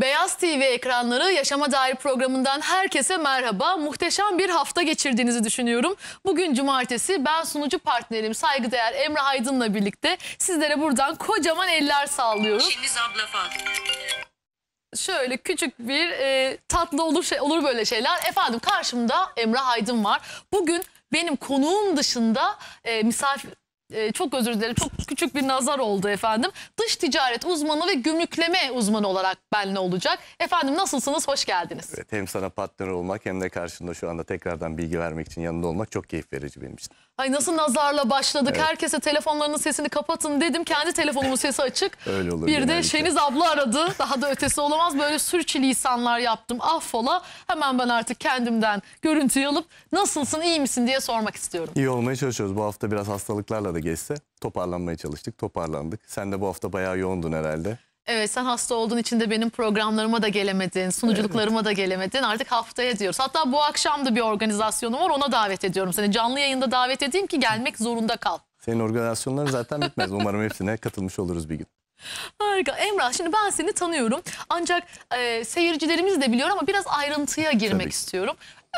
Beyaz TV ekranları Yaşama Dair programından herkese merhaba. Muhteşem bir hafta geçirdiğinizi düşünüyorum. Bugün cumartesi ben sunucu partnerim saygıdeğer Emre Aydın'la birlikte sizlere buradan kocaman eller sallıyorum. Şeniz abla Şöyle küçük bir e, tatlı olur şey, olur böyle şeyler. Efendim karşımda Emre Aydın var. Bugün benim konuğum dışında e, misafir ee, çok özür dilerim çok küçük bir nazar oldu efendim. Dış ticaret uzmanı ve gümrükleme uzmanı olarak benle olacak. Efendim nasılsınız? Hoş geldiniz. Evet, hem sana partner olmak hem de karşında şu anda tekrardan bilgi vermek için yanında olmak çok keyif verici benim için. Ay nasıl nazarla başladık. Evet. Herkese telefonlarının sesini kapatın dedim. Kendi telefonumun sesi açık. Öyle olur. Bir genellikle. de Şeniz abla aradı. Daha da ötesi olamaz. Böyle sürçülisanlar yaptım. Affola. Hemen ben artık kendimden görüntüyü alıp nasılsın, iyi misin diye sormak istiyorum. İyi olmaya çalışıyoruz. Bu hafta biraz hastalıklarla da geçse toparlanmaya çalıştık, toparlandık. Sen de bu hafta bayağı yoğundun herhalde. Evet sen hasta olduğun için de benim programlarıma da gelemedin, sunuculuklarıma da gelemedin. Artık haftaya diyoruz. Hatta bu akşam da bir organizasyonum var ona davet ediyorum seni. Canlı yayında davet edeyim ki gelmek zorunda kal. Senin organizasyonların zaten bitmez. Umarım hepsine katılmış oluruz bir gün. Harika. Emrah şimdi ben seni tanıyorum. Ancak e, seyircilerimiz de biliyor ama biraz ayrıntıya girmek Tabii. istiyorum.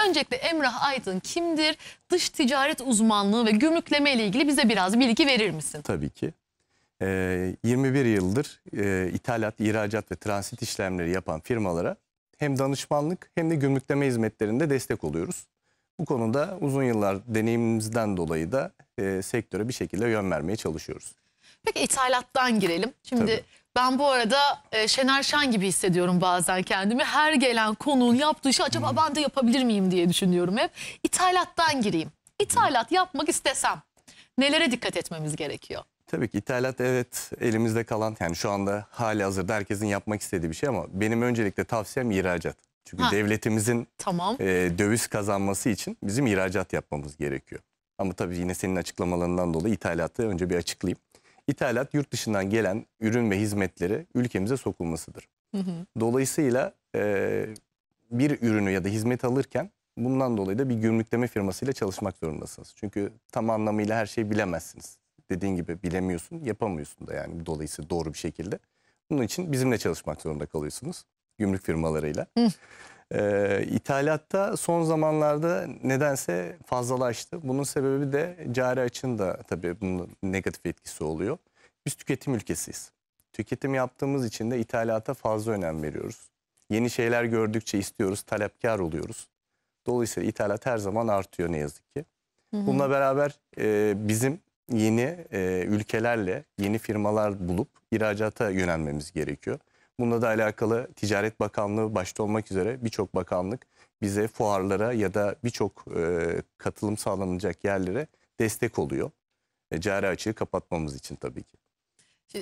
Öncelikle Emrah Aydın kimdir? Dış ticaret uzmanlığı ve gümrükleme ile ilgili bize biraz bilgi verir misin? Tabii ki. E, ee, 21 yıldır e, ithalat, ihracat ve transit işlemleri yapan firmalara hem danışmanlık hem de gümrükleme hizmetlerinde destek oluyoruz. Bu konuda uzun yıllar deneyimimizden dolayı da e, sektöre bir şekilde yön vermeye çalışıyoruz. Peki ithalattan girelim. Şimdi Tabii. Ben bu arada e, Şener Şen gibi hissediyorum bazen kendimi. Her gelen konuğun yaptığı işi acaba ben de yapabilir miyim diye düşünüyorum hep. İthalattan gireyim. İthalat yapmak istesem nelere dikkat etmemiz gerekiyor? Tabii ki ithalat evet elimizde kalan yani şu anda hali hazırda herkesin yapmak istediği bir şey ama benim öncelikle tavsiyem ihracat. Çünkü Ha. devletimizin Tamam. e, döviz kazanması için bizim ihracat yapmamız gerekiyor. Ama tabii yine senin açıklamalarından dolayı ithalatı önce bir açıklayayım. İthalat yurt dışından gelen ürün ve hizmetleri ülkemize sokulmasıdır. Dolayısıyla e, bir ürünü ya da hizmet alırken bundan dolayı da bir gümrükleme firmasıyla çalışmak zorundasınız. Çünkü tam anlamıyla her şeyi bilemezsiniz. Dediğin gibi bilemiyorsun, yapamıyorsun da yani dolayısıyla doğru bir şekilde. Bunun için bizimle çalışmak zorunda kalıyorsunuz gümrük firmalarıyla. Hı. E, ithalatta son zamanlarda nedense fazlalaştı. Bunun sebebi de cari açın da tabii bunun negatif etkisi oluyor. Biz tüketim ülkesiyiz. Tüketim yaptığımız için de ithalata fazla önem veriyoruz. Yeni şeyler gördükçe istiyoruz, talepkar oluyoruz. Dolayısıyla ithalat her zaman artıyor ne yazık ki. Hı hı. Bununla beraber e, bizim yeni e, ülkelerle yeni firmalar bulup ihracata yönelmemiz gerekiyor. Bununla da alakalı Ticaret Bakanlığı başta olmak üzere birçok bakanlık bize fuarlara ya da birçok e, katılım sağlanacak yerlere destek oluyor. E, cari açığı kapatmamız için tabii ki.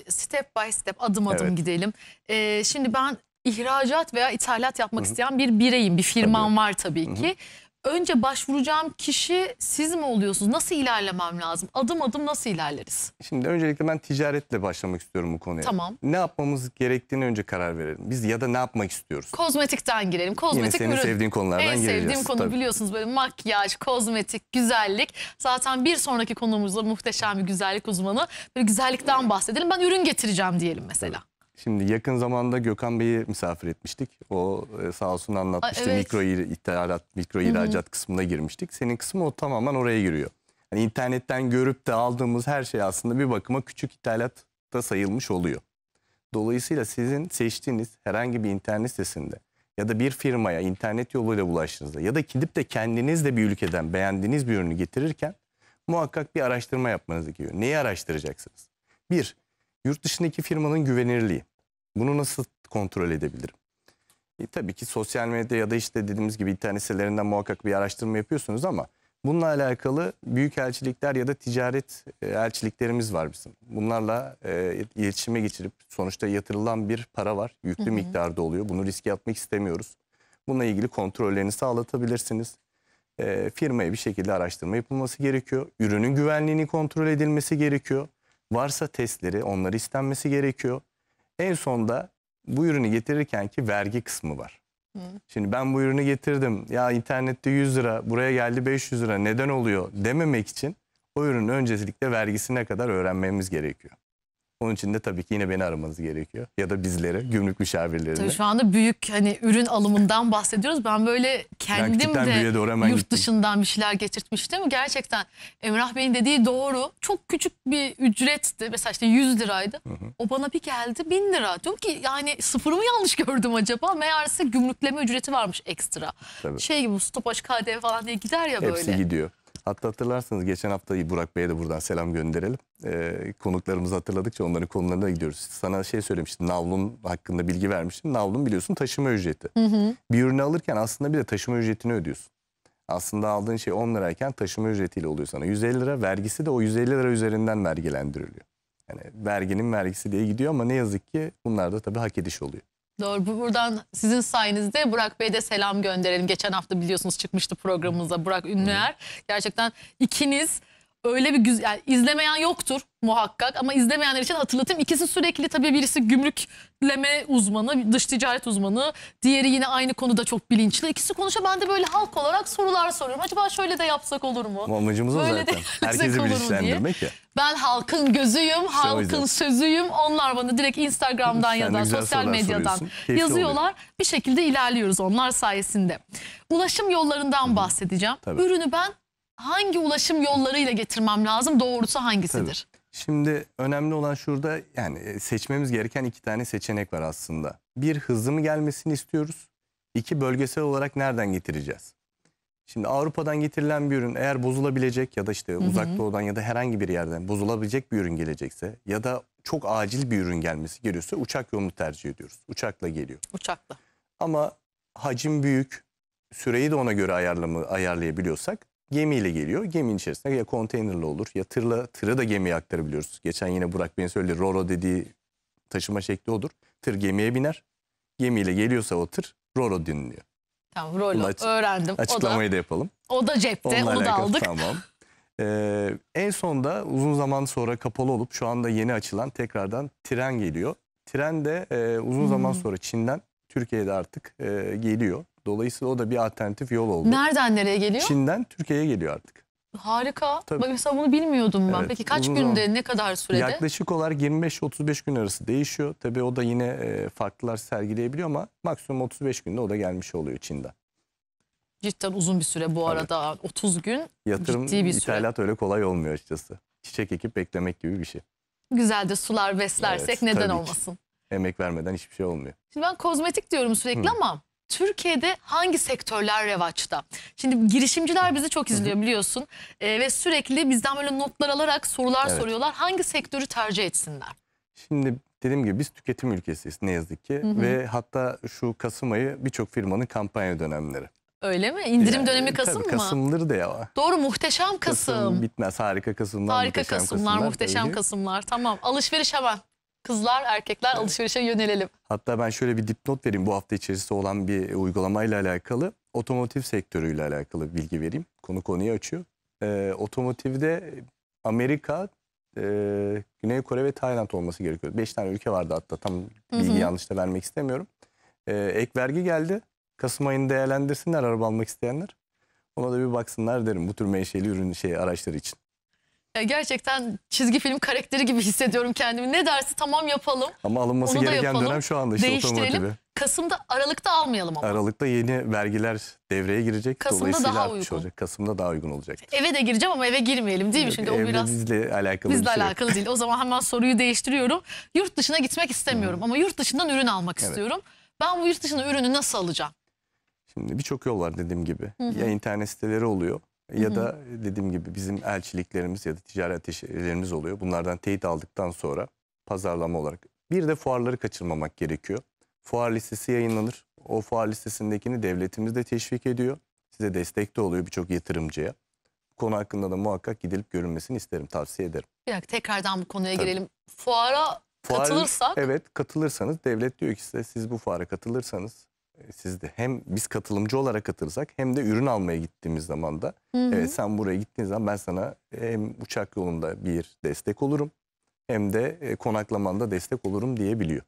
Step by step adım adım evet. gidelim. E, şimdi ben ihracat veya ithalat yapmak Hı -hı. isteyen bir bireyim, bir firmam tabii. var tabii ki. Hı -hı önce başvuracağım kişi siz mi oluyorsunuz? Nasıl ilerlemem lazım? Adım adım nasıl ilerleriz? Şimdi öncelikle ben ticaretle başlamak istiyorum bu konuya. Tamam. Ne yapmamız gerektiğini önce karar verelim. Biz ya da ne yapmak istiyoruz? Kozmetikten girelim. Kozmetik Yine senin ürün. sevdiğin konulardan gireceğiz. En sevdiğim konu tabii. biliyorsunuz böyle makyaj, kozmetik, güzellik. Zaten bir sonraki konumuzda muhteşem bir güzellik uzmanı. Böyle güzellikten bahsedelim. Ben ürün getireceğim diyelim mesela. Evet. Şimdi yakın zamanda Gökhan Bey'i misafir etmiştik. O e, sağ olsun anlatmıştı. evet. Mikro ithalat, mikro ihracat Hı kısmına girmiştik. Senin kısmı o tamamen oraya giriyor. Yani internetten görüp de aldığımız her şey aslında bir bakıma küçük ithalat da sayılmış oluyor. Dolayısıyla sizin seçtiğiniz herhangi bir internet sitesinde ya da bir firmaya internet yoluyla ulaştığınızda ya da gidip de kendiniz de bir ülkeden beğendiğiniz bir ürünü getirirken muhakkak bir araştırma yapmanız gerekiyor. Neyi araştıracaksınız? Bir, Yurt dışındaki firmanın güvenirliği. Bunu nasıl kontrol edebilirim? E, tabii ki sosyal medya ya da işte dediğimiz gibi internet sitelerinden muhakkak bir araştırma yapıyorsunuz ama bununla alakalı büyük elçilikler ya da ticaret e, elçiliklerimiz var bizim. Bunlarla e, iletişime geçirip sonuçta yatırılan bir para var. Yüklü hı hı. miktarda oluyor. Bunu riske atmak istemiyoruz. Bununla ilgili kontrollerini sağlatabilirsiniz. E, firmaya bir şekilde araştırma yapılması gerekiyor. Ürünün güvenliğini kontrol edilmesi gerekiyor. Varsa testleri onları istenmesi gerekiyor. En sonda bu ürünü getirirken ki vergi kısmı var. Hı. Şimdi ben bu ürünü getirdim ya internette 100 lira buraya geldi 500 lira neden oluyor dememek için o ürünün öncelikle vergisine kadar öğrenmemiz gerekiyor. Onun için de tabii ki yine beni aramanız gerekiyor. Ya da bizleri, gümrük müşavirlerini. Tabii şu anda büyük hani ürün alımından bahsediyoruz. Ben böyle kendim ben de doğru hemen yurt gittim. dışından bir şeyler getirtmiştim. Gerçekten Emrah Bey'in dediği doğru. Çok küçük bir ücretti. Mesela işte 100 liraydı. Hı hı. O bana bir geldi 1000 lira. Diyorum ki yani sıfırımı yanlış gördüm acaba? Meğerse gümrükleme ücreti varmış ekstra. Tabii. Şey gibi stopaj KDV falan diye gider ya Hepsi böyle. Hepsi gidiyor. Hatta hatırlarsınız geçen hafta Burak Bey'e de buradan selam gönderelim. Ee, konuklarımızı hatırladıkça onların konularına gidiyoruz. Sana şey söylemiştim, navlun hakkında bilgi vermiştim. Navlun biliyorsun taşıma ücreti. Hı hı. Bir ürünü alırken aslında bir de taşıma ücretini ödüyorsun. Aslında aldığın şey 10 lirayken taşıma ücretiyle oluyor sana. 150 lira vergisi de o 150 lira üzerinden vergilendiriliyor. Yani verginin vergisi diye gidiyor ama ne yazık ki bunlar da tabii hak ediş oluyor. Doğru. buradan sizin sayenizde Burak Bey'e de selam gönderelim. Geçen hafta biliyorsunuz çıkmıştı programımıza Burak Ünlüer. Gerçekten ikiniz öyle bir güzel yani izlemeyen yoktur muhakkak ama izlemeyenler için hatırlatayım. İkisi sürekli tabii birisi gümrükleme uzmanı, dış ticaret uzmanı. Diğeri yine aynı konuda çok bilinçli. ikisi konuşa ben de böyle halk olarak sorular soruyorum. Acaba şöyle de yapsak olur mu? Ama amacımız o böyle zaten. Herkesi bilinçlendirmek ya. Ben halkın gözüyüm, işte halkın sözüyüm. Onlar bana direkt Instagram'dan ya da sosyal medyadan yazıyorlar. Oluyor. Bir şekilde ilerliyoruz onlar sayesinde. Ulaşım yollarından Hı -hı. bahsedeceğim. Tabii. Ürünü ben hangi ulaşım yollarıyla getirmem lazım? Doğrusu hangisidir? Tabii. Şimdi önemli olan şurada yani e, seçmemiz gereken iki tane seçenek var aslında. Bir hızlı mı gelmesini istiyoruz? İki bölgesel olarak nereden getireceğiz? Şimdi Avrupa'dan getirilen bir ürün eğer bozulabilecek ya da işte hı hı. uzak doğudan ya da herhangi bir yerden bozulabilecek bir ürün gelecekse ya da çok acil bir ürün gelmesi geliyorsa uçak yolunu tercih ediyoruz. Uçakla geliyor. Uçakla. Ama hacim büyük, süreyi de ona göre ayarlama, ayarlayabiliyorsak gemiyle geliyor. Geminin içerisinde ya konteynerle olur ya tırla, tırı da gemiye aktarabiliyoruz. Geçen yine Burak Bey'in söyledi Roro dediği taşıma şekli odur. Tır gemiye biner. Gemiyle geliyorsa o tır Roro dinliyor. Tamam Roro aç- öğrendim. Açıklamayı o da, da yapalım. O da cepte Onunla onu da aldık. Tamam. Ee, en sonda uzun zaman sonra kapalı olup şu anda yeni açılan tekrardan tren geliyor. Tren de e, uzun hmm. zaman sonra Çin'den Türkiye'de artık e, geliyor. Dolayısıyla o da bir alternatif yol oldu. Nereden nereye geliyor? Çin'den Türkiye'ye geliyor artık. Harika. Tabii. Bak mesela bunu bilmiyordum ben. Evet, Peki kaç günde, zaman. ne kadar sürede? Yaklaşık olarak 25-35 gün arası değişiyor. Tabii o da yine e, farklılar sergileyebiliyor ama maksimum 35 günde o da gelmiş oluyor Çin'den. Cidden uzun bir süre bu arada. 30 gün Yatırım, ciddi bir süre. ithalat öyle kolay olmuyor açıkçası. Çiçek ekip beklemek gibi bir şey. Güzel de sular beslersek evet, neden olmasın? Ki. Emek vermeden hiçbir şey olmuyor. Şimdi ben kozmetik diyorum sürekli Hı. ama Türkiye'de hangi sektörler revaçta? Şimdi girişimciler bizi çok izliyor biliyorsun ee, ve sürekli bizden böyle notlar alarak sorular evet. soruyorlar. Hangi sektörü tercih etsinler? Şimdi dediğim gibi biz tüketim ülkesiyiz ne yazık ki hı hı. ve hatta şu Kasım ayı birçok firmanın kampanya dönemleri. Öyle mi? İndirim yani, dönemi e, Kasım tabii, mı? Kasım'dır da ya. Doğru muhteşem Kasım. Kasım bitmez harika Kasımlar. Harika muhteşem Kasımlar, kasımlar muhteşem tabii. Kasımlar. Tamam alışveriş hemen kızlar erkekler evet. alışverişe yönelelim. Hatta ben şöyle bir dipnot vereyim bu hafta içerisinde olan bir e, uygulamayla alakalı. Otomotiv sektörüyle alakalı bilgi vereyim. Konu konuyu açıyor. Ee, otomotivde Amerika, e, Güney Kore ve Tayland olması gerekiyor. Beş tane ülke vardı hatta tam bilgi yanlış da vermek istemiyorum. Ee, ek vergi geldi. Kasım ayını değerlendirsinler araba almak isteyenler. Ona da bir baksınlar derim bu tür menşeli ürün şey araçları için gerçekten çizgi film karakteri gibi hissediyorum kendimi. Ne dersi tamam yapalım. Ama alınması Onu da gereken yapalım. dönem şu anda işte otomotivi. Değiştirelim. Kasım'da Aralık'ta almayalım ama. Aralık'ta yeni vergiler devreye girecek. Kasım'da Dolayısıyla daha uygun. olacak. Kasım'da daha uygun olacak. Eve de gireceğim ama eve girmeyelim değil mi? Şimdi o biraz bizle alakalı bir bizle şey alakalı değil. O zaman hemen soruyu değiştiriyorum. Yurt dışına gitmek istemiyorum ama yurt dışından ürün almak Evet. istiyorum. Ben bu yurt dışına ürünü nasıl alacağım? Şimdi birçok yol var dediğim gibi. Ya internet siteleri oluyor ya da dediğim gibi bizim elçiliklerimiz ya da ticaret ateşelerimiz oluyor. Bunlardan teyit aldıktan sonra pazarlama olarak. Bir de fuarları kaçırmamak gerekiyor. Fuar listesi yayınlanır. O fuar listesindekini devletimiz de teşvik ediyor. Size destek de oluyor birçok yatırımcıya. Bu konu hakkında da muhakkak gidilip görünmesini isterim, tavsiye ederim. Bir dakika tekrardan bu konuya Tabii. girelim. Fuara Fuar, katılırsak? Evet katılırsanız devlet diyor ki size siz bu fuara katılırsanız e, Siz de hem biz katılımcı olarak katılsak hem de ürün almaya gittiğimiz zaman da hı hı. evet sen buraya gittiğin zaman ben sana e, hem uçak yolunda bir destek olurum hem de e, konaklamanda destek olurum diyebiliyor.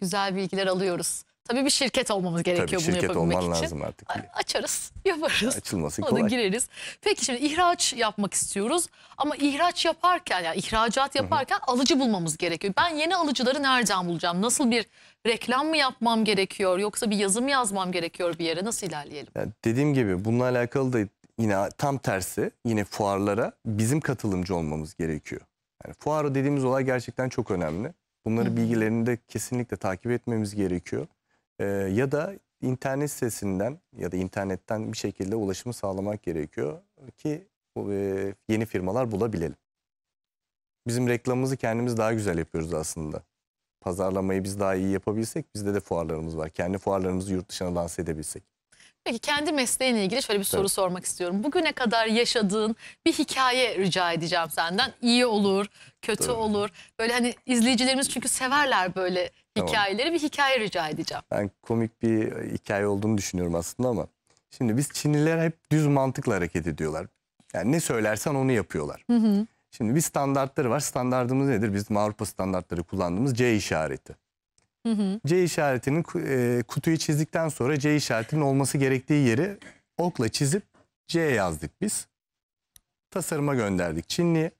Güzel bilgiler alıyoruz. Tabii bir şirket olmamız gerekiyor Tabii bunu şirket olman için. lazım artık. Açarız, yaparız. Açılması Ona gireriz. Peki şimdi ihraç yapmak istiyoruz ama ihraç yaparken yani ihracat yaparken alıcı bulmamız gerekiyor. Ben yeni alıcıları nereden bulacağım? Nasıl bir reklam mı yapmam gerekiyor yoksa bir yazı mı yazmam gerekiyor bir yere? Nasıl ilerleyelim? Yani dediğim gibi bununla alakalı da yine tam tersi yine fuarlara bizim katılımcı olmamız gerekiyor. Yani fuarı dediğimiz olay gerçekten çok önemli. Bunları bilgilerini de kesinlikle takip etmemiz gerekiyor. E, ya da internet sitesinden ya da internetten bir şekilde ulaşımı sağlamak gerekiyor ki e, yeni firmalar bulabilelim. Bizim reklamımızı kendimiz daha güzel yapıyoruz aslında. Pazarlamayı biz daha iyi yapabilsek bizde de fuarlarımız var. Kendi fuarlarımızı yurt dışına lanse edebilsek. Peki kendi mesleğinle ilgili şöyle bir soru evet. sormak istiyorum. Bugüne kadar yaşadığın bir hikaye rica edeceğim senden. İyi olur, kötü Tabii. olur. Böyle hani izleyicilerimiz çünkü severler böyle Hikayeleri bir hikaye rica edeceğim. Ben komik bir e, hikaye olduğunu düşünüyorum aslında ama. Şimdi biz Çinliler hep düz mantıkla hareket ediyorlar. Yani ne söylersen onu yapıyorlar. Hı hı. Şimdi bir standartları var. Standartımız nedir? Biz Avrupa standartları kullandığımız C işareti. Hı hı. C işaretinin e, kutuyu çizdikten sonra C işaretinin olması gerektiği yeri okla çizip C yazdık biz. Tasarıma gönderdik Çinli.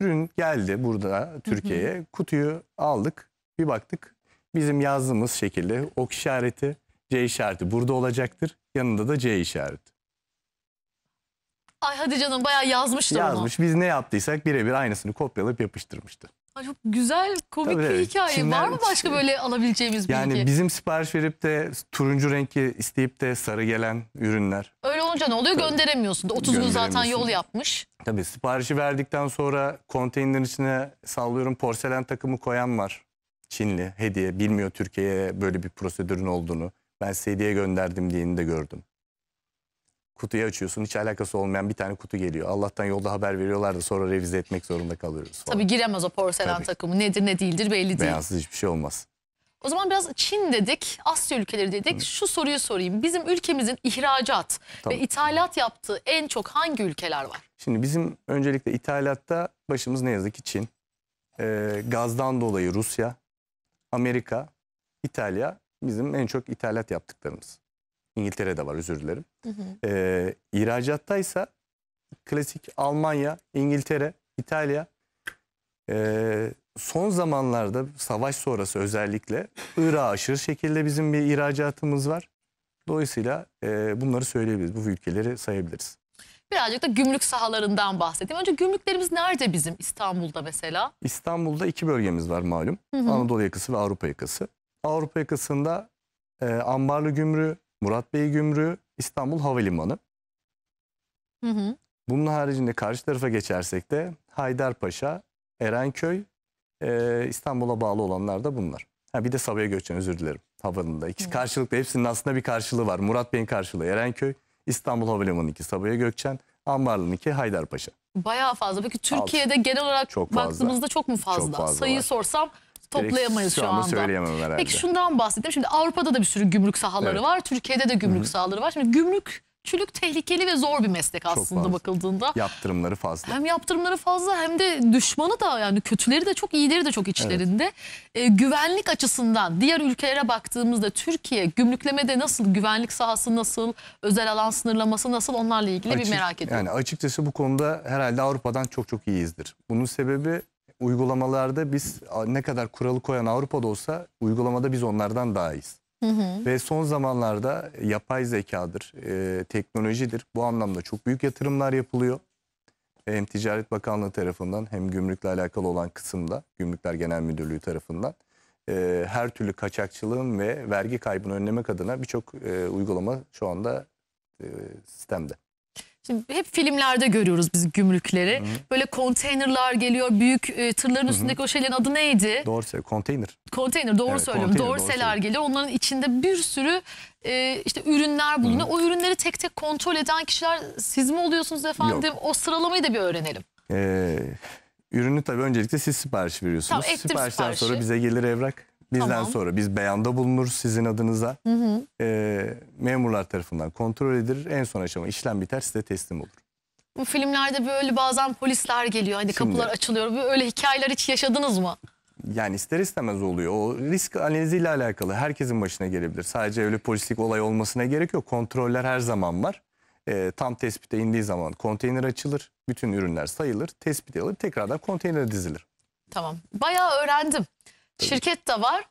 Ürün geldi burada Türkiye'ye. Kutuyu aldık. Bir baktık bizim yazdığımız şekilde ok işareti, C işareti burada olacaktır. Yanında da C işareti. Ay hadi canım bayağı yazmıştı Yazmış. Biz ne yaptıysak birebir aynısını kopyalayıp yapıştırmıştı. Ay çok güzel, komik Tabii, bir evet. hikaye. Çinler- Var mı başka böyle alabileceğimiz bilgi? Yani bizim sipariş verip de turuncu renkli isteyip de sarı gelen ürünler. Öyle olunca ne oluyor? Gönderemiyorsun. 30 gün zaten yol yapmış. Tabii siparişi verdikten sonra konteynerin içine sallıyorum porselen takımı koyan var. Çinli hediye bilmiyor Türkiye'ye böyle bir prosedürün olduğunu. Ben size hediye gönderdim diyeni de gördüm. Kutuyu açıyorsun hiç alakası olmayan bir tane kutu geliyor. Allah'tan yolda haber veriyorlar da sonra revize etmek zorunda kalıyoruz. Falan. Tabii giremez o porselen Tabii. takımı nedir ne değildir belli değil. Beyansız hiçbir şey olmaz. O zaman biraz Çin dedik, Asya ülkeleri dedik. Hı. Şu soruyu sorayım. Bizim ülkemizin ihracat Tabii. ve ithalat yaptığı en çok hangi ülkeler var? Şimdi bizim öncelikle ithalatta başımız ne yazık ki Çin. Ee, gazdan dolayı Rusya, Amerika, İtalya bizim en çok ithalat yaptıklarımız. İngiltere'de var özür dilerim. Hı hı. Ee, ihracattaysa klasik Almanya, İngiltere, İtalya e, son zamanlarda savaş sonrası özellikle Irak'a aşırı şekilde bizim bir ihracatımız var. Dolayısıyla e, bunları söyleyebiliriz. Bu ülkeleri sayabiliriz. Birazcık da gümrük sahalarından bahsedeyim. Önce gümrüklerimiz nerede bizim İstanbul'da mesela? İstanbul'da iki bölgemiz var malum. Hı hı. Anadolu yakası ve Avrupa yakası. Avrupa yakasında e, Ambarlı Gümrüğü, Murat Bey Gümrüğü, İstanbul Havalimanı. Hı hı. Bunun haricinde karşı tarafa geçersek de Haydarpaşa, Erenköy, e, İstanbul'a bağlı olanlar da bunlar. Ha, bir de Sabiha'ya göçen özür dilerim havanında. İkisi karşılıklı hepsinin aslında bir karşılığı var. Murat Bey'in karşılığı Erenköy, İstanbul Havalimanı 2 Sabiha Gökçen, Ambarlı'nın 2 Haydarpaşa. Bayağı fazla. Peki Türkiye'de Altı. genel olarak çok baktığımızda çok mu fazla? Çok fazla Sayıyı var. sorsam toplayamayız şu, şu anda. söyleyemem Peki şundan bahsedeyim. Şimdi Avrupa'da da bir sürü gümrük sahaları evet. var. Türkiye'de de gümrük Hı -hı. sahaları var. Şimdi gümrük Emlakçılık tehlikeli ve zor bir meslek aslında bakıldığında. Yaptırımları fazla. Hem yaptırımları fazla hem de düşmanı da yani kötüleri de çok iyileri de çok içlerinde. Evet. Ee, güvenlik açısından diğer ülkelere baktığımızda Türkiye gümrüklemede nasıl güvenlik sahası nasıl özel alan sınırlaması nasıl onlarla ilgili Açık, bir merak ediyorum. Yani açıkçası bu konuda herhalde Avrupa'dan çok çok iyiyizdir. Bunun sebebi uygulamalarda biz ne kadar kuralı koyan Avrupa'da olsa uygulamada biz onlardan daha iyiyiz. Hı hı. Ve son zamanlarda yapay zekadır, e, teknolojidir. Bu anlamda çok büyük yatırımlar yapılıyor. Hem Ticaret Bakanlığı tarafından hem gümrükle alakalı olan kısımda, Gümrükler Genel Müdürlüğü tarafından e, her türlü kaçakçılığın ve vergi kaybını önlemek adına birçok e, uygulama şu anda e, sistemde hep filmlerde görüyoruz biz gümrükleri. Hı -hı. Böyle konteynerlar geliyor. Büyük e, tırların üstündeki Hı -hı. o şeylerin adı neydi? Dorse, konteyner. Konteyner doğru evet, söylüyorum. Konteyner, Dorseler geliyor. Onların içinde bir sürü e, işte ürünler bulunuyor. Hı -hı. O ürünleri tek tek kontrol eden kişiler siz mi oluyorsunuz efendim? Yok. O sıralamayı da bir öğrenelim. Ee, ürünü tabii öncelikle siz sipariş veriyorsunuz. Tamam, Siparişten siparişi. sonra bize gelir evrak. Bizden Tamam. sonra biz beyanda bulunur sizin adınıza. Hı hı. Ee, memurlar tarafından kontrol edilir. En son aşama işlem biter size teslim olur. Bu filmlerde böyle bazen polisler geliyor. Hani Şimdi- kapılar açılıyor. Böyle hikayeler hiç yaşadınız mı? Yani ister istemez oluyor. O risk analiziyle alakalı herkesin başına gelebilir. Sadece öyle polislik olay olmasına gerek yok. Kontroller her zaman var. Ee, tam tespite indiği zaman konteyner açılır. Bütün ürünler sayılır. Tespit alır. Tekrardan konteynere dizilir. Tamam. Bayağı öğrendim. Şirket de var.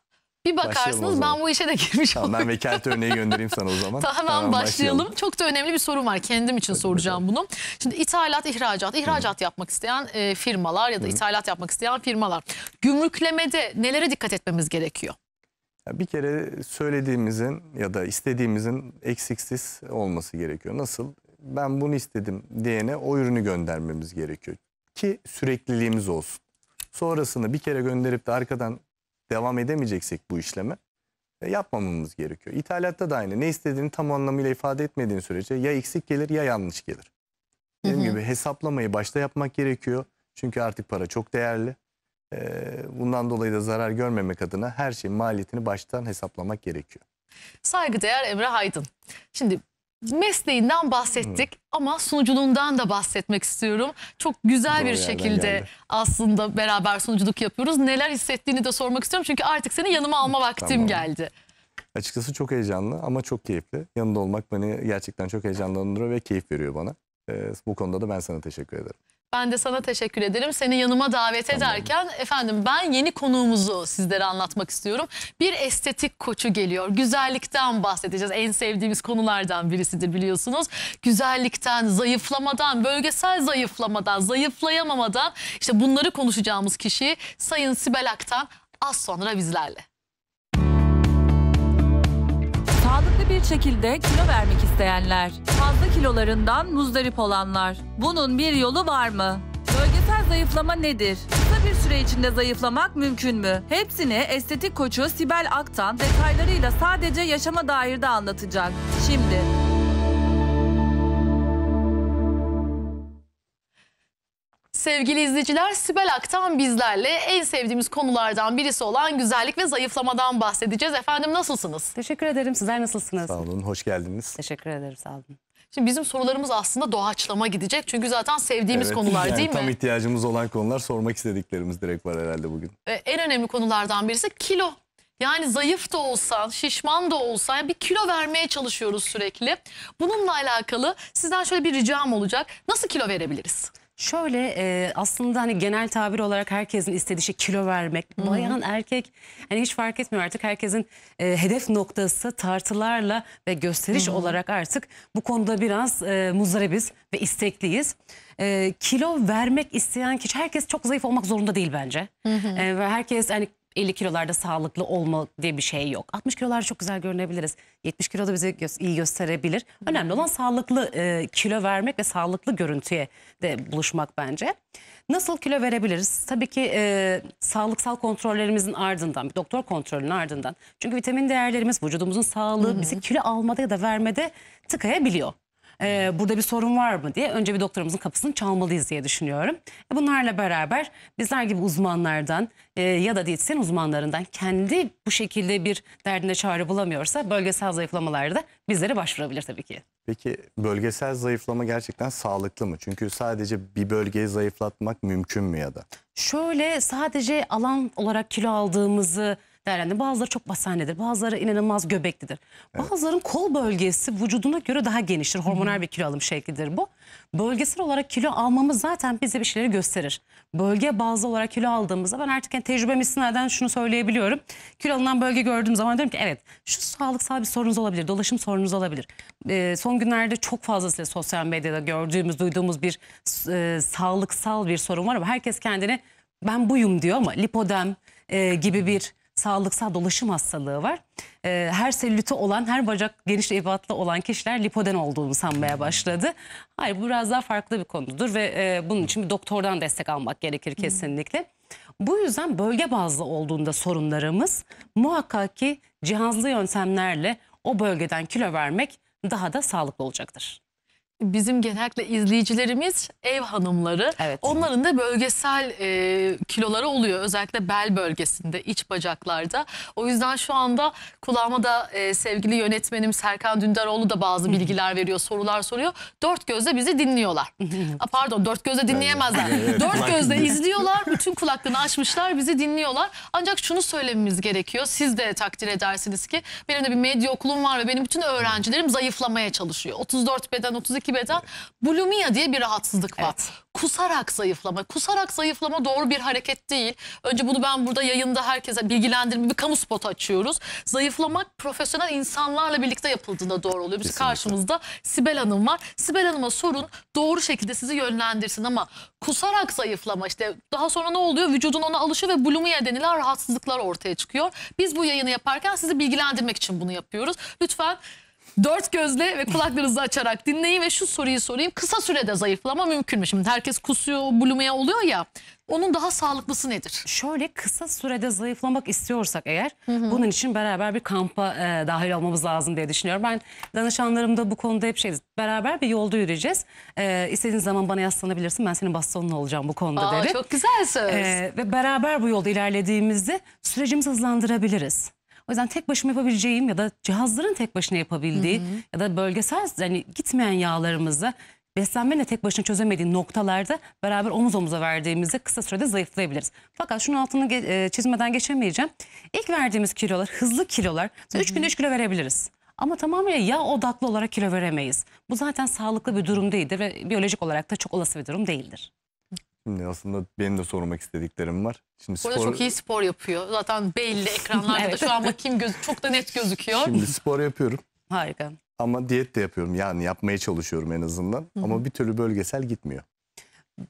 Bir bakarsınız ben bu işe de girmiş tamam, olurum. Ben vekalet örneği göndereyim sana o zaman. tamam, tamam başlayalım. başlayalım. Çok da önemli bir sorum var. Kendim için Tabii soracağım bakalım. bunu. Şimdi ithalat, ihracat. İhracat Hı. yapmak isteyen e, firmalar ya da Hı. ithalat yapmak isteyen firmalar. Gümrüklemede nelere dikkat etmemiz gerekiyor? Bir kere söylediğimizin ya da istediğimizin eksiksiz olması gerekiyor. Nasıl? Ben bunu istedim diyene o ürünü göndermemiz gerekiyor. Ki sürekliliğimiz olsun. Sonrasında bir kere gönderip de arkadan devam edemeyeceksek bu işleme e, yapmamamız gerekiyor. İthalatta da aynı. Ne istediğini tam anlamıyla ifade etmediğin sürece ya eksik gelir ya yanlış gelir. Dediğim gibi hesaplamayı başta yapmak gerekiyor. Çünkü artık para çok değerli. E, bundan dolayı da zarar görmemek adına her şeyin maliyetini baştan hesaplamak gerekiyor. Saygıdeğer Emre Haydın. Şimdi Mesleğinden bahsettik Hı. ama sunuculuğundan da bahsetmek istiyorum. Çok güzel Doğru bir şekilde geldi. aslında beraber sunuculuk yapıyoruz. Neler hissettiğini de sormak istiyorum çünkü artık seni yanıma alma vaktim tamam. geldi. Açıkçası çok heyecanlı ama çok keyifli. Yanında olmak beni gerçekten çok heyecanlandırıyor ve keyif veriyor bana. Ee, bu konuda da ben sana teşekkür ederim. Ben de sana teşekkür ederim. Seni yanıma davet ederken efendim ben yeni konuğumuzu sizlere anlatmak istiyorum. Bir estetik koçu geliyor. Güzellikten bahsedeceğiz. En sevdiğimiz konulardan birisidir biliyorsunuz. Güzellikten, zayıflamadan, bölgesel zayıflamadan, zayıflayamamadan işte bunları konuşacağımız kişi Sayın Sibel Aktan az sonra bizlerle. bir şekilde kilo vermek isteyenler, fazla kilolarından muzdarip olanlar. Bunun bir yolu var mı? Bölgesel zayıflama nedir? Kısa bir süre içinde zayıflamak mümkün mü? Hepsini estetik koçu Sibel Aktan detaylarıyla sadece yaşama dair de anlatacak. Şimdi Sevgili izleyiciler Sibel Ak'tan bizlerle en sevdiğimiz konulardan birisi olan güzellik ve zayıflamadan bahsedeceğiz. Efendim nasılsınız? Teşekkür ederim. Sizler nasılsınız? Sağ olun. Hoş geldiniz. Teşekkür ederim. Sağ olun. Şimdi bizim sorularımız aslında doğaçlama gidecek. Çünkü zaten sevdiğimiz evet, konular yani değil tam mi? Tam ihtiyacımız olan konular sormak istediklerimiz direkt var herhalde bugün. Ee, en önemli konulardan birisi kilo. Yani zayıf da olsan, şişman da olsan bir kilo vermeye çalışıyoruz sürekli. Bununla alakalı sizden şöyle bir ricam olacak. Nasıl kilo verebiliriz? Şöyle e, aslında hani genel tabir olarak herkesin istediği şey kilo vermek. Hı -hı. Bayan erkek hani hiç fark etmiyor artık herkesin e, hedef noktası tartılarla ve gösteriş Hı -hı. olarak artık bu konuda biraz e, muzdaribiz ve istekliyiz. E, kilo vermek isteyen kişi herkes çok zayıf olmak zorunda değil bence. Hı -hı. E, ve herkes hani 50 kilolarda sağlıklı olma diye bir şey yok. 60 kilolarda çok güzel görünebiliriz. 70 kilo da bizi gö iyi gösterebilir. Önemli olan sağlıklı e, kilo vermek ve sağlıklı görüntüye de buluşmak bence. Nasıl kilo verebiliriz? Tabii ki e, sağlıksal kontrollerimizin ardından, bir doktor kontrolünün ardından. Çünkü vitamin değerlerimiz, vücudumuzun sağlığı bizi kilo almada ya da vermede tıkayabiliyor e, burada bir sorun var mı diye önce bir doktorumuzun kapısını çalmalıyız diye düşünüyorum. E, bunlarla beraber bizler gibi uzmanlardan e, ya da diyetisyen uzmanlarından kendi bu şekilde bir derdine çare bulamıyorsa bölgesel zayıflamalarda bizlere başvurabilir tabii ki. Peki bölgesel zayıflama gerçekten sağlıklı mı? Çünkü sadece bir bölgeyi zayıflatmak mümkün mü ya da? Şöyle sadece alan olarak kilo aldığımızı değerlendir. Bazıları çok basanedir, bazıları inanılmaz göbeklidir. Evet. Bazıların kol bölgesi vücuduna göre daha geniştir. Hormonal hmm. bir kilo alım şeklidir bu. Bölgesel olarak kilo almamız zaten bize bir şeyleri gösterir. Bölge bazlı olarak kilo aldığımızda ben artık yani tecrübem istinaden şunu söyleyebiliyorum. Kilo alınan bölge gördüğüm zaman diyorum ki evet şu sağlıksal bir sorunuz olabilir, dolaşım sorunuz olabilir. E, son günlerde çok fazlasıyla sosyal medyada gördüğümüz, duyduğumuz bir e, sağlıksal bir sorun var ama herkes kendini ben buyum diyor ama lipodem e, gibi bir sağlıksal dolaşım hastalığı var. E, her selülite olan, her bacak geniş ebatlı olan kişiler lipoden olduğunu sanmaya başladı. Hayır bu biraz daha farklı bir konudur ve e, bunun için bir doktordan destek almak gerekir kesinlikle. Bu yüzden bölge bazlı olduğunda sorunlarımız muhakkak ki cihazlı yöntemlerle o bölgeden kilo vermek daha da sağlıklı olacaktır bizim genellikle izleyicilerimiz ev hanımları. Evet. Onların da bölgesel e, kiloları oluyor. Özellikle bel bölgesinde, iç bacaklarda. O yüzden şu anda kulağıma da e, sevgili yönetmenim Serkan Dündaroğlu da bazı bilgiler veriyor, sorular soruyor. Dört gözle bizi dinliyorlar. A, pardon, dört gözle dinleyemezler. dört gözle izliyorlar, bütün kulaklarını açmışlar, bizi dinliyorlar. Ancak şunu söylememiz gerekiyor. Siz de takdir edersiniz ki benim de bir medya okulum var ve benim bütün öğrencilerim zayıflamaya çalışıyor. 34 beden 32 takip eden bulimiya diye bir rahatsızlık var. Evet. Kusarak zayıflama. Kusarak zayıflama doğru bir hareket değil. Önce bunu ben burada yayında herkese bilgilendirme bir kamu spotu açıyoruz. Zayıflamak profesyonel insanlarla birlikte yapıldığında doğru oluyor. Biz Kesinlikle. karşımızda Sibel Hanım var. Sibel Hanım'a sorun doğru şekilde sizi yönlendirsin ama kusarak zayıflama işte daha sonra ne oluyor? Vücudun ona alışı ve bulumiya denilen rahatsızlıklar ortaya çıkıyor. Biz bu yayını yaparken sizi bilgilendirmek için bunu yapıyoruz. Lütfen Dört gözle ve kulaklarınızı açarak dinleyin ve şu soruyu sorayım. Kısa sürede zayıflama mümkün mü? Şimdi herkes kusuyor, bulumaya oluyor ya. Onun daha sağlıklısı nedir? Şöyle kısa sürede zayıflamak istiyorsak eğer hı hı. bunun için beraber bir kampa e, dahil olmamız lazım diye düşünüyorum. Ben danışanlarımda bu konuda hep şey beraber bir yolda yürüyeceğiz. E, istediğin zaman bana yaslanabilirsin ben senin bastonun olacağım bu konuda Aa, derim. Çok güzel söz. E, ve beraber bu yolda ilerlediğimizde sürecimizi hızlandırabiliriz. O yüzden tek başıma yapabileceğim ya da cihazların tek başına yapabildiği hı hı. ya da bölgesel yani gitmeyen yağlarımızda beslenmeyle tek başına çözemediği noktalarda beraber omuz omuza verdiğimizde kısa sürede zayıflayabiliriz. Fakat şunun altını ge e, çizmeden geçemeyeceğim. İlk verdiğimiz kilolar hızlı kilolar. 3 günde 3 kilo verebiliriz. Ama tamamıyla yağ odaklı olarak kilo veremeyiz. Bu zaten sağlıklı bir durum değildir ve biyolojik olarak da çok olası bir durum değildir. Şimdi aslında benim de sormak istediklerim var. Şimdi Burada spor... çok iyi spor yapıyor. Zaten belli ekranlarda evet. da şu an bakayım göz çok da net gözüküyor. Şimdi spor yapıyorum. Harika. Ama diyet de yapıyorum. Yani yapmaya çalışıyorum en azından. Hı -hı. Ama bir türlü bölgesel gitmiyor.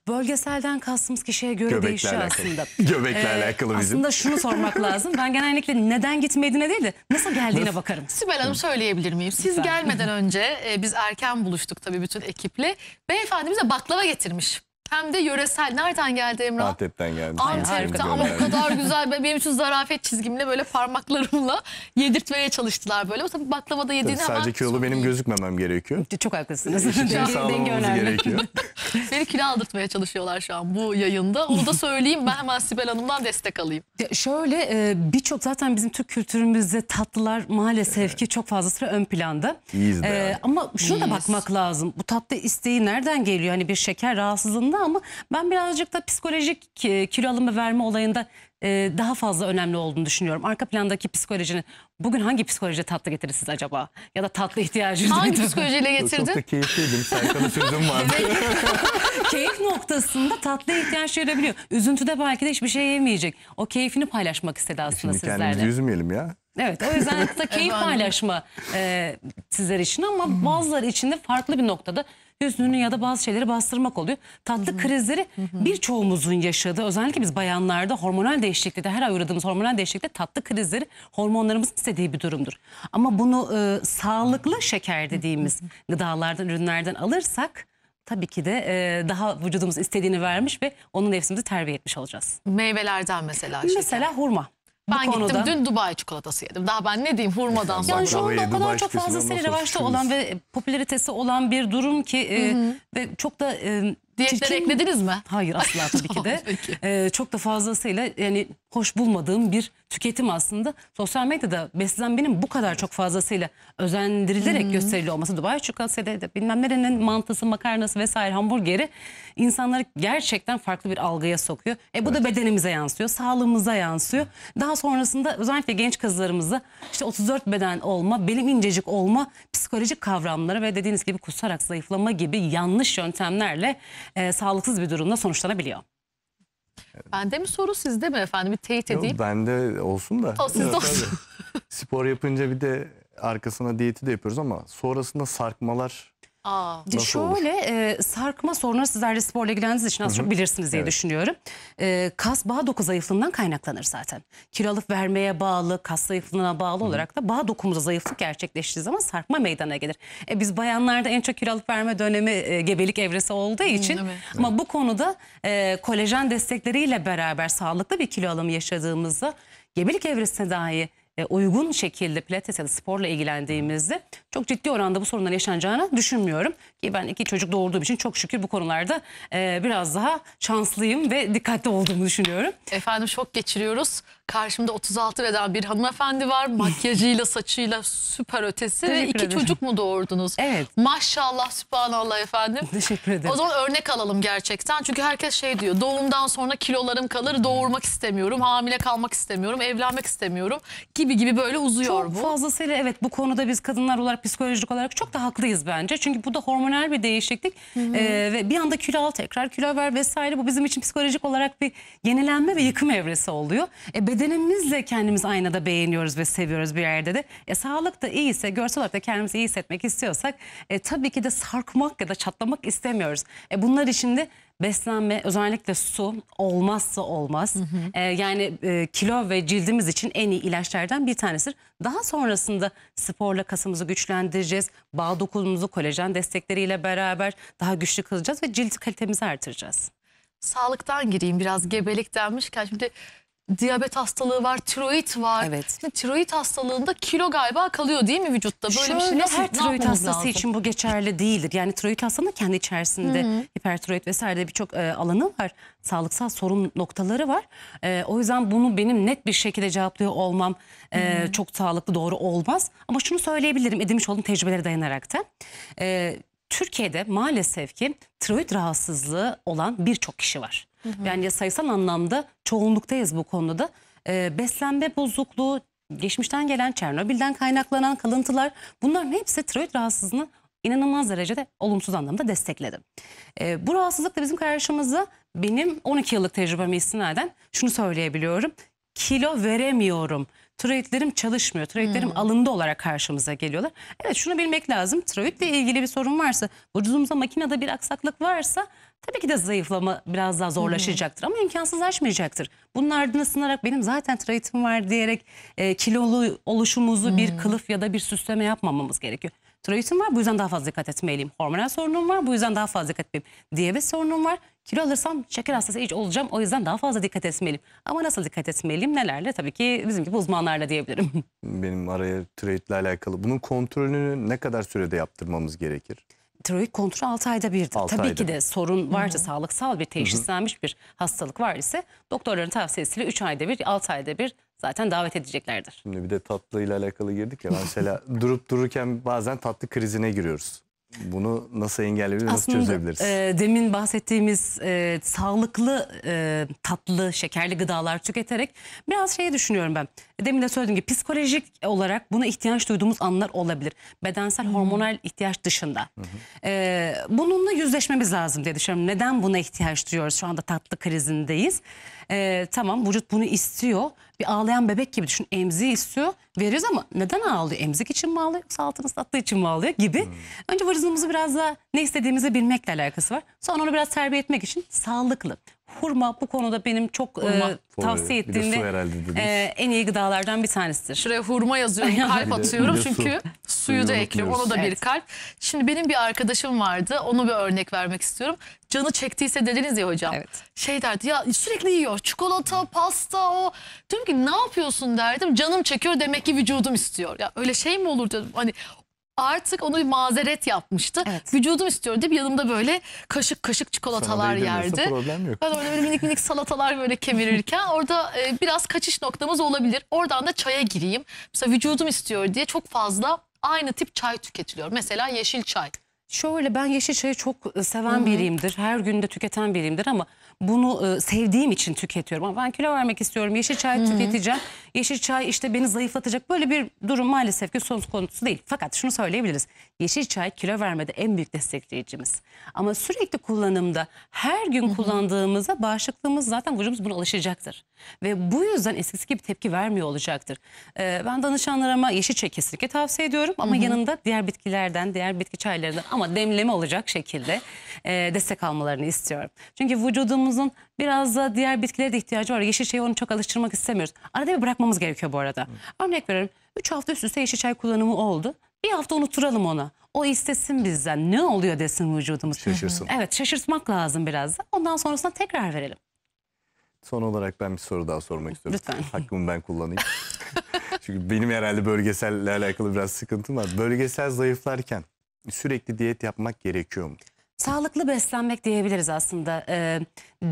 Bölgeselden kastımız kişiye göre Göbekle değişiyor alakalı. aslında. Göbekle ee, alakalı bizim. Aslında şunu sormak lazım. Ben genellikle neden gitmediğine değil de nasıl geldiğine bakarım. Sibel Hanım söyleyebilir miyim? Siz Lütfen. gelmeden önce e, biz erken buluştuk tabii bütün ekiple. Beyefendi bize baklava getirmiş. Hem de yöresel. Nereden geldi Emrah? Antep'ten geldi. Antep'ten ama o kadar güzel. Benim için zarafet çizgimle böyle parmaklarımla yedirtmeye çalıştılar böyle. O tabii baklavada yediğini Tabii hemen... sadece kilolu benim gözükmemem gerekiyor. Çok haklısınız. İşçiyi sağlamamız gerekiyor. Beni kilo aldırtmaya çalışıyorlar şu an bu yayında. Onu da söyleyeyim ben hemen Sibel Hanım'dan destek alayım. Ya Şöyle e, birçok zaten bizim Türk kültürümüzde tatlılar maalesef ki çok fazla sıra ön planda. İyiyiz de e, ama şuna da bakmak lazım. Bu tatlı isteği nereden geliyor? Hani bir şeker rahatsızlığından aslında ama ben birazcık da psikolojik e, kilo alımı verme olayında e, daha fazla önemli olduğunu düşünüyorum. Arka plandaki psikolojinin bugün hangi psikolojide tatlı getirir siz acaba? Ya da tatlı ihtiyacınız Hangi nedir? psikolojiyle getirdin? Çok da keyifliydim. Serkan'ın sözüm vardı. Keyif noktasında tatlı ihtiyaç görebiliyor. Üzüntüde belki de hiçbir şey yemeyecek. O keyfini paylaşmak istedi aslında Şimdi sizlerle. kendimizi üzmeyelim ya. Evet o yüzden de keyif paylaşma e, sizler için ama bazıları için de farklı bir noktada hüznünü ya da bazı şeyleri bastırmak oluyor. Tatlı krizleri birçoğumuzun yaşadığı özellikle biz bayanlarda hormonal değişiklikte her ay uğradığımız hormonal değişiklikte tatlı krizleri hormonlarımızın istediği bir durumdur. Ama bunu e, sağlıklı şeker dediğimiz gıdalardan ürünlerden alırsak tabii ki de e, daha vücudumuz istediğini vermiş ve onun nefsimizi terbiye etmiş olacağız. Meyvelerden mesela. Mesela hurma. Ben gittim dün Dubai çikolatası yedim. Daha ben ne diyeyim hurmadan sonra. Yani şu anda o kadar çok fazlasıyla revaçta olan ve popülaritesi olan bir durum ki E, ve çok da... E, Diyetlere çirkin... eklediniz mi? Hayır asla tabii ki de. E, çok da fazlasıyla yani hoş bulmadığım bir tüketim aslında. Sosyal medyada beslenmenin benim bu kadar çok fazlasıyla özendirilerek hmm. gösterili olması. Dubai çikolatası da bilmem nerenin mantısı, makarnası vesaire hamburgeri insanları gerçekten farklı bir algıya sokuyor. E bu evet. da bedenimize yansıyor, sağlığımıza yansıyor. Daha sonrasında özellikle genç kızlarımızda işte 34 beden olma, belim incecik olma, psikolojik kavramları ve dediğiniz gibi kusarak zayıflama gibi yanlış yöntemlerle e, sağlıksız bir durumda sonuçlanabiliyor. Bende mi soru sizde mi efendim? Bir teyit edeyim. Yok, bende olsun da. O sizde olsun. Spor yapınca bir de arkasına diyeti de yapıyoruz ama sonrasında sarkmalar Aa. Şöyle e, sarkma sonrası sizler de sporla ilgilendiğiniz için az çok bilirsiniz diye Evet. düşünüyorum. E, kas bağ doku zayıflığından kaynaklanır zaten. kiralık vermeye bağlı, kas zayıflığına bağlı olarak da bağ dokumuzda zayıflık gerçekleştiği zaman sarkma meydana gelir. E, biz bayanlarda en çok kiralık verme dönemi e, gebelik evresi olduğu için evet. ama bu konuda e, kolajen destekleriyle beraber sağlıklı bir kilo alımı yaşadığımızda gebelik evresine dahi e, uygun şekilde pilates ya da sporla ilgilendiğimizde çok ciddi oranda bu sorunlar yaşanacağını düşünmüyorum. Ki ben iki çocuk doğurduğum için çok şükür bu konularda e, biraz daha şanslıyım ve dikkatli olduğumu düşünüyorum. Efendim şok geçiriyoruz. Karşımda 36 veda bir hanımefendi var. Makyajıyla, saçıyla süper ötesi. ve iki ederim. çocuk mu doğurdunuz? Evet. Maşallah, sübhanallah efendim. Teşekkür ederim. O zaman örnek alalım gerçekten. Çünkü herkes şey diyor. Doğumdan sonra kilolarım kalır, doğurmak istemiyorum, hamile kalmak istemiyorum, evlenmek istemiyorum gibi gibi gibi böyle uzuyor çok bu. Çok fazlasıyla evet bu konuda biz kadınlar olarak psikolojik olarak çok da haklıyız bence. Çünkü bu da hormonal bir değişiklik. Hı -hı. Ee, ve bir anda kilo al tekrar kilo ver vesaire. Bu bizim için psikolojik olarak bir yenilenme ve yıkım evresi oluyor. E, bedenimizle kendimiz aynada beğeniyoruz ve seviyoruz bir yerde de. E, sağlık da iyiyse görsel olarak da kendimizi iyi hissetmek istiyorsak e, tabii ki de sarkmak ya da çatlamak istemiyoruz. E, bunlar için de beslenme özellikle su olmazsa olmaz. Hı hı. E, yani e, kilo ve cildimiz için en iyi ilaçlardan bir tanesidir. Daha sonrasında sporla kasımızı güçlendireceğiz. Bağ dokunumuzu kolajen destekleriyle beraber daha güçlü kılacağız ve cilt kalitemizi artıracağız. Sağlıktan gireyim biraz gebelik denmişken şimdi diyabet hastalığı var, tiroid var. Evet. Şimdi tiroid hastalığında kilo galiba kalıyor değil mi vücutta? Böyle Şöyle bir şey nasıl, her tiroid hastası lazım? için bu geçerli değildir. Yani tiroid hastanın kendi içerisinde Hı -hı. hipertiroid vesaire birçok e, alanı var. Sağlıksal sorun noktaları var. E, o yüzden bunu benim net bir şekilde cevaplıyor olmam e, Hı -hı. çok sağlıklı doğru olmaz. Ama şunu söyleyebilirim edinmiş olduğum tecrübelere dayanarak da. E, Türkiye'de maalesef ki tiroid rahatsızlığı olan birçok kişi var. Hı hı. Yani sayısal anlamda çoğunluktayız bu konuda. E, beslenme bozukluğu, geçmişten gelen Çernobil'den kaynaklanan kalıntılar bunların hepsi tiroid rahatsızlığını inanılmaz derecede olumsuz anlamda destekledi. E, bu rahatsızlık da bizim karşımıza benim 12 yıllık tecrübeme istinaden şunu söyleyebiliyorum. Kilo veremiyorum. Tiroidlerim çalışmıyor. Tiroidlerim hmm. alında olarak karşımıza geliyorlar. Evet şunu bilmek lazım. Tiroidle ilgili bir sorun varsa, vücudumuzda makinede bir aksaklık varsa tabii ki de zayıflama biraz daha zorlaşacaktır ama imkansızlaşmayacaktır. Bunun ardına sınarak benim zaten tiroidim var diyerek e, kilolu oluşumuzu hmm. bir kılıf ya da bir süsleme yapmamamız gerekiyor. Tiroidim var bu yüzden daha fazla dikkat etmeliyim. Hormonal sorunum var bu yüzden daha fazla dikkat etmeliyim. Diyabet sorunum var. Kilo alırsam şeker hastası hiç olacağım o yüzden daha fazla dikkat etmeliyim. Ama nasıl dikkat etmeliyim nelerle tabii ki bizim gibi uzmanlarla diyebilirim. Benim araya tiroidle alakalı bunun kontrolünü ne kadar sürede yaptırmamız gerekir? tiroid kontrol 6 ayda birdir. Tabii ayda. ki de sorun varsa Hı -hı. sağlıksal bir teşhislenmiş Hı -hı. bir hastalık var ise doktorların tavsiyesiyle 3 ayda bir 6 ayda bir zaten davet edeceklerdir. Şimdi bir de tatlıyla alakalı girdik ya mesela durup dururken bazen tatlı krizine giriyoruz. Bunu nasıl engelleyebiliriz, nasıl çözebiliriz? E, demin bahsettiğimiz e, sağlıklı e, tatlı, şekerli gıdalar tüketerek biraz şey düşünüyorum ben demin de söylediğim gibi psikolojik olarak buna ihtiyaç duyduğumuz anlar olabilir. Bedensel hmm. hormonal ihtiyaç dışında. Ee, bununla yüzleşmemiz lazım diye düşünüyorum. Neden buna ihtiyaç duyuyoruz? Şu anda tatlı krizindeyiz. Ee, tamam vücut bunu istiyor. Bir ağlayan bebek gibi düşün. Emziği istiyor. Veriyoruz ama neden ağlıyor? Emzik için mi ağlıyor yoksa altını sattığı için mi ağlıyor gibi. Hmm. Önce vücudumuzu biraz daha ne istediğimizi bilmekle alakası var. Sonra onu biraz terbiye etmek için sağlıklı. Hurma bu konuda benim çok e, tavsiye Bir de e, en iyi gıdalardan bir tanesidir. Şuraya hurma yazıyorum, kalp atıyorum bir de su. çünkü suyu da ekliyorum. onu da bir kalp. Şimdi benim bir arkadaşım vardı. Onu bir örnek vermek istiyorum. Canı çektiyse dediniz ya hocam. Evet. Şey derdi ya sürekli yiyor. Çikolata, pasta o. Diyorum ki ne yapıyorsun derdim. Canım çekiyor demek ki vücudum istiyor. Ya öyle şey mi olur dedim, Hani artık onu bir mazeret yapmıştı. Evet. Vücudum istiyor bir yanımda böyle kaşık kaşık çikolatalar yerdi. problem yok. Ben orada böyle minik minik salatalar böyle kemirirken orada e, biraz kaçış noktamız olabilir. Oradan da çaya gireyim. Mesela vücudum istiyor diye çok fazla aynı tip çay tüketiliyor. Mesela yeşil çay. Şöyle ben yeşil çayı çok e, seven Hı -hı. biriyimdir. Her günde tüketen biriyimdir ama bunu e, sevdiğim için tüketiyorum. Ama ben kilo vermek istiyorum. Yeşil çay tüketeceğim. Yeşil çay işte beni zayıflatacak. Böyle bir durum maalesef ki söz konusu değil. Fakat şunu söyleyebiliriz. Yeşil çay kilo vermede en büyük destekleyicimiz. Ama sürekli kullanımda her gün kullandığımızda bağışıklığımız zaten vücudumuz buna alışacaktır. Ve bu yüzden eskisi gibi tepki vermiyor olacaktır. Ee, ben danışanlarıma yeşil çay kesinlikle tavsiye ediyorum. Ama yanında diğer bitkilerden, diğer bitki çaylarından ama demleme olacak şekilde e, destek almalarını istiyorum. Çünkü vücudumuz vücudumuzun biraz da diğer bitkilere de ihtiyacı var. Yeşil çayı onu çok alıştırmak istemiyoruz. Arada bir bırakmamız gerekiyor bu arada. Hı. Örnek veriyorum 3 hafta üst üste yeşil çay kullanımı oldu. Bir hafta unuturalım ona. O istesin bizden. Ne oluyor desin vücudumuz. Şaşırsın. Evet şaşırtmak lazım biraz Ondan sonrasında tekrar verelim. Son olarak ben bir soru daha sormak istiyorum. Lütfen. Hakkımı ben kullanayım. Çünkü benim herhalde bölgeselle alakalı biraz sıkıntım var. Bölgesel zayıflarken sürekli diyet yapmak gerekiyor mu? sağlıklı beslenmek diyebiliriz aslında. E,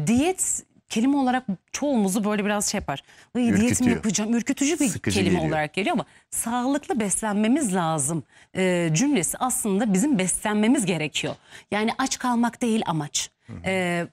diyet kelime olarak çoğumuzu böyle biraz şey yapar. Ürkütüyor. Diyetimi yapacağım. Ürkütücü bir Sıkıcı kelime geliyor. olarak geliyor ama sağlıklı beslenmemiz lazım e, cümlesi aslında bizim beslenmemiz gerekiyor. Yani aç kalmak değil amaç. Hı hı. Ee,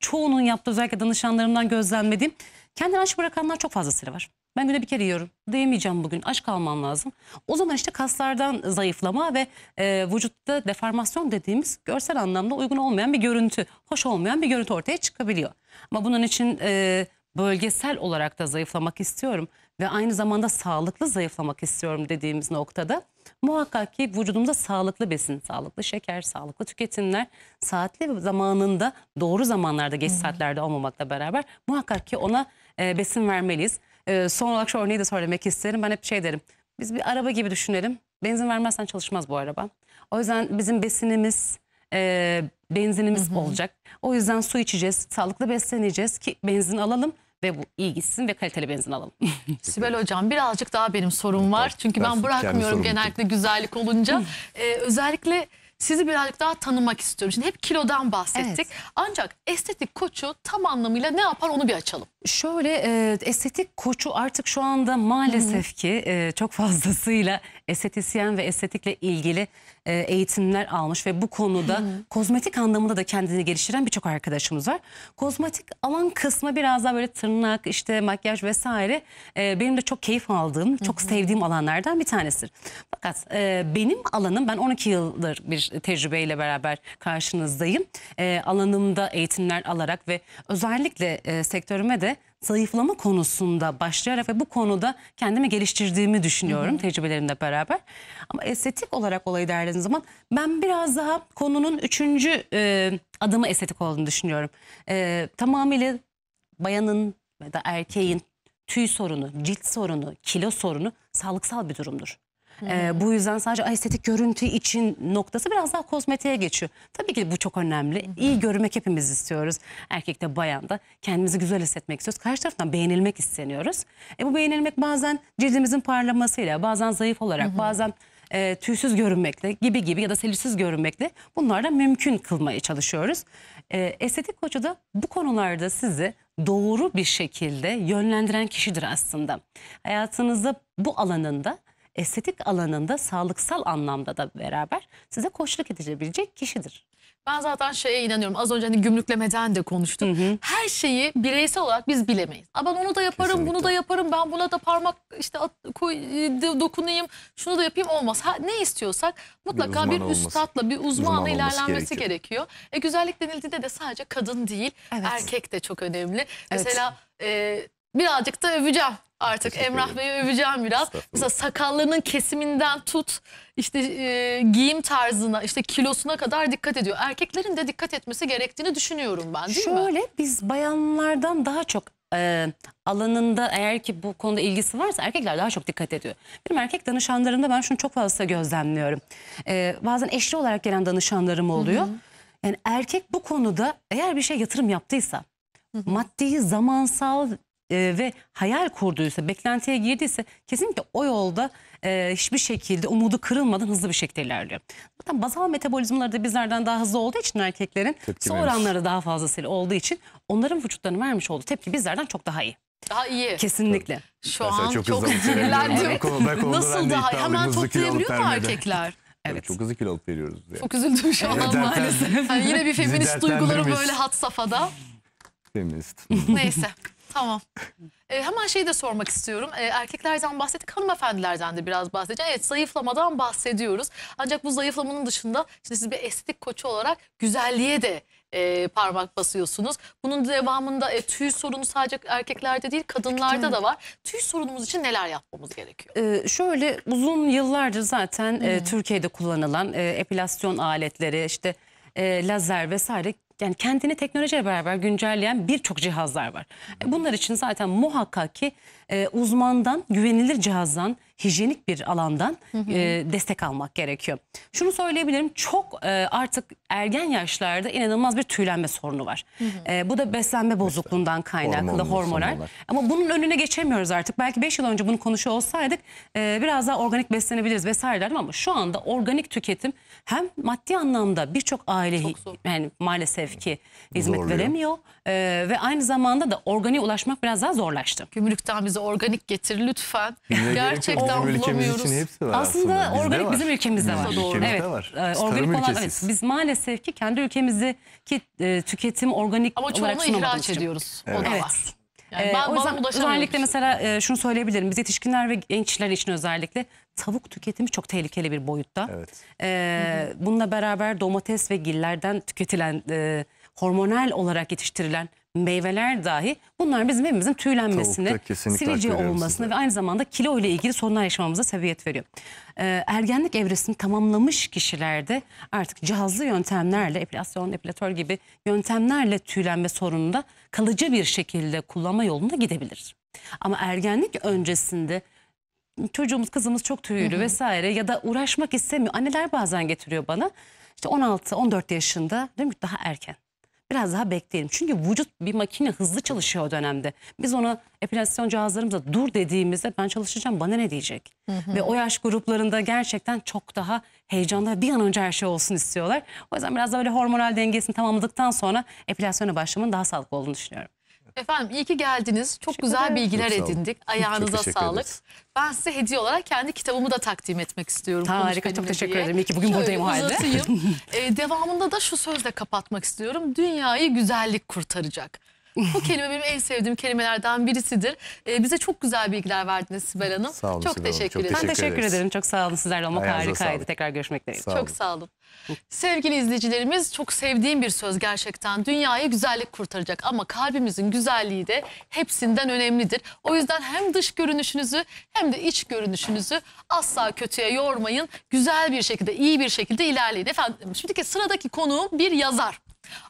çoğunun yaptığı özellikle danışanlarımdan gözlemlediğim kendini aç bırakanlar çok fazlasıyla var. Ben güne bir kere yiyorum. Dayameyeceğim bugün. Aç kalmam lazım. O zaman işte kaslardan zayıflama ve e, vücutta deformasyon dediğimiz görsel anlamda uygun olmayan bir görüntü, hoş olmayan bir görüntü ortaya çıkabiliyor. Ama bunun için e, bölgesel olarak da zayıflamak istiyorum ve aynı zamanda sağlıklı zayıflamak istiyorum dediğimiz noktada muhakkak ki vücudumuza sağlıklı besin, sağlıklı şeker, sağlıklı tüketimler saatli zamanında doğru zamanlarda geç saatlerde olmamakla beraber muhakkak ki ona e, besin vermeliyiz. E, son olarak şu örneği de söylemek isterim. Ben hep şey derim. Biz bir araba gibi düşünelim. Benzin vermezsen çalışmaz bu araba. O yüzden bizim besinimiz, e, benzinimiz hı hı. olacak. O yüzden su içeceğiz, sağlıklı besleneceğiz ki benzin alalım ve bu iyi gitsin ve kaliteli benzin alalım. Sibel Hocam birazcık daha benim sorum var. Çünkü ben bırakmıyorum genellikle güzellik olunca. ee, özellikle sizi birazcık daha tanımak istiyorum. Şimdi hep kilodan bahsettik. Evet. Ancak estetik koçu tam anlamıyla ne yapar onu bir açalım. Şöyle e, estetik koçu artık şu anda maalesef Hı -hı. ki e, çok fazlasıyla estetisyen ve estetikle ilgili e, eğitimler almış ve bu konuda Hı. kozmetik anlamında da kendini geliştiren birçok arkadaşımız var. Kozmetik alan kısmı biraz daha böyle tırnak, işte makyaj vesaire e, benim de çok keyif aldığım, Hı. çok sevdiğim alanlardan bir tanesidir. Fakat e, benim alanım, ben 12 yıldır bir tecrübeyle beraber karşınızdayım. E, alanımda eğitimler alarak ve özellikle e, sektörüme de zayıflama konusunda başlayarak ve bu konuda kendimi geliştirdiğimi düşünüyorum tecrübelerimle beraber. Ama estetik olarak olayı değerlediğiniz zaman ben biraz daha konunun üçüncü e, adımı estetik olduğunu düşünüyorum. E, tamamıyla bayanın ya da erkeğin tüy sorunu, cilt sorunu, kilo sorunu sağlıksal bir durumdur. E, bu yüzden sadece estetik görüntü için noktası biraz daha kozmetiğe geçiyor. Tabii ki bu çok önemli. İyi görünmek hepimiz istiyoruz. Erkek de bayan da kendimizi güzel hissetmek istiyoruz. Karşı taraftan beğenilmek isteniyoruz. E, bu beğenilmek bazen cildimizin parlamasıyla, bazen zayıf olarak, bazen e, tüysüz görünmekle gibi gibi ya da selüsiz görünmekle bunlarla mümkün kılmaya çalışıyoruz. E, estetik koçu da bu konularda sizi doğru bir şekilde yönlendiren kişidir aslında. Hayatınızda bu alanında estetik alanında sağlıksal anlamda da beraber size koçluk edebilecek kişidir. Ben zaten şeye inanıyorum. Az önce hani gümrüklemeden de konuştum. Hı hı. Her şeyi bireysel olarak biz bilemeyiz. Aa, ben onu da yaparım, Kesinlikle. bunu da yaparım. Ben buna da parmak işte at, koy, e, dokunayım, şunu da yapayım olmaz. Ha, ne istiyorsak mutlaka bir, bir üstadla, bir uzmanla uzman ilerlenmesi gerekiyor. gerekiyor. E, güzellik denildiğinde de sadece kadın değil, evet. erkek de çok önemli. Evet. Mesela e, birazcık da öveceğim Artık Emrah Bey'i öveceğim biraz. Mesela sakallarının kesiminden tut, işte e, giyim tarzına, işte kilosuna kadar dikkat ediyor. Erkeklerin de dikkat etmesi gerektiğini düşünüyorum ben değil mi? Şöyle biz bayanlardan daha çok e, alanında eğer ki bu konuda ilgisi varsa erkekler daha çok dikkat ediyor. Benim erkek danışanlarımda ben şunu çok fazla gözlemliyorum. E, bazen eşli olarak gelen danışanlarım oluyor. Yani erkek bu konuda eğer bir şey yatırım yaptıysa maddi, zamansal e, ve hayal kurduysa, beklentiye girdiyse kesinlikle o yolda e, hiçbir şekilde umudu kırılmadan hızlı bir şekilde ilerliyor. Zaten bazal metabolizmaları da bizlerden daha hızlı olduğu için erkeklerin Tepki su vermiş. oranları daha fazlasıyla olduğu için onların vücutlarına vermiş olduğu tepki bizlerden çok daha iyi. Daha iyi. Kesinlikle. Şu Mesela an çok, çok sinirlendim. Nasıl daha iyi? Hemen toplayabiliyor mu erkekler? Evet. Çok hızlı kilo alıp veriyoruz. Yani. Çok üzüldüm şu an evet, maalesef. Yani yine bir feminist duyguları böyle hat safhada. Feminist. Neyse. Tamam. E, hemen şeyi de sormak istiyorum. E, erkeklerden bahsettik, hanımefendilerden de biraz bahsedeceğim. Evet, zayıflamadan bahsediyoruz. Ancak bu zayıflamanın dışında şimdi siz bir estetik koçu olarak güzelliğe de e, parmak basıyorsunuz. Bunun devamında e, tüy sorunu sadece erkeklerde değil kadınlarda da var. Tüy sorunumuz için neler yapmamız gerekiyor? Ee, şöyle uzun yıllardır zaten e, hmm. Türkiye'de kullanılan e, epilasyon aletleri işte e, lazer vesaire yani kendini teknolojiyle beraber güncelleyen birçok cihazlar var. E, bunlar için zaten muhakkak ki e, uzmandan, güvenilir cihazdan hijyenik bir alandan hı hı. E, destek almak gerekiyor. Şunu söyleyebilirim çok e, artık ergen yaşlarda inanılmaz bir tüylenme sorunu var. Hı hı. E, bu da beslenme bozukluğundan kaynaklı hormonal. Ama bunun önüne geçemiyoruz artık. Belki 5 yıl önce bunu konuşuyor olsaydık e, biraz daha organik beslenebiliriz vesaire derdim ama şu anda organik tüketim hem maddi anlamda birçok aile yani maalesef ki hizmet Zorluyor. veremiyor e, ve aynı zamanda da organik ulaşmak biraz daha zorlaştı. Gümrükten bize organik getir lütfen. Gerçekten Gerçekten bizim ülkemiz için hepsi var aslında. Aslında organik var. bizim ülkemizde var. Bizim ülkemizde evet, var. E, organik tarım olan evet. Biz maalesef ki kendi ülkemizdeki e, tüketim organik Ama olarak çoğunu sunamadığımız ihraç için. ediyoruz. O da Evet. var. Yani ee, ben, o yüzden özellikle mesela e, şunu söyleyebilirim. Biz yetişkinler ve gençler için özellikle tavuk tüketimi çok tehlikeli bir boyutta. Evet. Ee, bununla beraber domates ve gillerden tüketilen, e, hormonal olarak yetiştirilen meyveler dahi bunlar bizim evimizin tüylenmesini, sivilce olmasını ve aynı zamanda kilo ile ilgili sorunlar yaşamamıza sebebiyet veriyor. Ee, ergenlik evresini tamamlamış kişilerde artık cihazlı yöntemlerle, epilasyon, epilatör gibi yöntemlerle tüylenme sorununda kalıcı bir şekilde kullanma yolunda gidebilir. Ama ergenlik öncesinde çocuğumuz kızımız çok tüylü vesaire ya da uğraşmak istemiyor. Anneler bazen getiriyor bana. İşte 16-14 yaşında değil mi? Daha erken biraz daha bekleyelim. Çünkü vücut bir makine hızlı çalışıyor o dönemde. Biz ona epilasyon cihazlarımıza dur dediğimizde ben çalışacağım bana ne diyecek? Hı hı. Ve o yaş gruplarında gerçekten çok daha heyecanlı bir an önce her şey olsun istiyorlar. O yüzden biraz da böyle hormonal dengesini tamamladıktan sonra epilasyona başlamanın daha sağlıklı olduğunu düşünüyorum. Efendim iyi ki geldiniz. Çok teşekkür güzel ederim. bilgiler Çok edindik. Ayağınıza teşekkür sağlık. ederiz. Ben size hediye olarak kendi kitabımı da takdim etmek istiyorum. Konuş Harika çok teşekkür ederim. İyi ki bugün buradayım o halde. Ee, devamında da şu sözle kapatmak istiyorum. Dünyayı güzellik kurtaracak. Bu kelime benim en sevdiğim kelimelerden birisidir. Ee, bize çok güzel bilgiler verdiniz Sibel Hanım. Sağ olun, çok Sibel teşekkür ederim. Ben teşekkür, teşekkür ederim. Çok sağ olun sizlerle olmak Ayağınıza harikaydı. Sağlık. Tekrar görüşmek dileğiyle. Çok sağ olun. Sevgili izleyicilerimiz çok sevdiğim bir söz gerçekten. Dünyayı güzellik kurtaracak ama kalbimizin güzelliği de hepsinden önemlidir. O yüzden hem dış görünüşünüzü hem de iç görünüşünüzü asla kötüye yormayın. Güzel bir şekilde, iyi bir şekilde ilerleyin. Efendim şimdiki sıradaki konuğum bir yazar.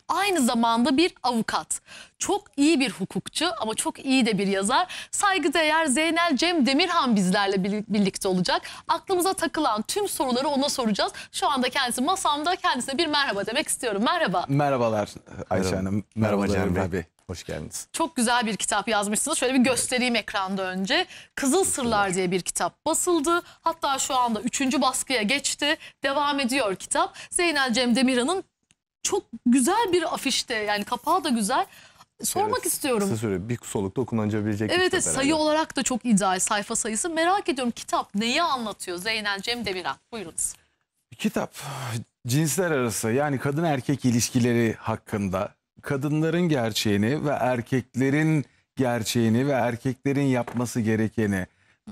Aynı zamanda bir avukat. Çok iyi bir hukukçu ama çok iyi de bir yazar. Saygıdeğer Zeynel Cem Demirhan bizlerle birlikte olacak. Aklımıza takılan tüm soruları ona soracağız. Şu anda kendisi masamda kendisine bir merhaba demek istiyorum. Merhaba. Merhabalar Ayşe Hanım. Merhaba Cem Bey. Bey. Hoş geldiniz. Çok güzel bir kitap yazmışsınız. Şöyle bir göstereyim evet. ekranda önce. Kızıl Sırlar diye bir kitap basıldı. Hatta şu anda üçüncü baskıya geçti. Devam ediyor kitap. Zeynel Cem Demirhan'ın çok güzel bir afişte yani kapağı da güzel. Sormak evet, istiyorum. Kısa süre bir solukta okunabilecek Evet bir sayı olarak da çok ideal sayfa sayısı. Merak ediyorum kitap neyi anlatıyor Zeynel Cem Demirhan? Buyurunuz. Kitap cinsler arası yani kadın erkek ilişkileri hakkında kadınların gerçeğini ve erkeklerin gerçeğini ve erkeklerin yapması gerekeni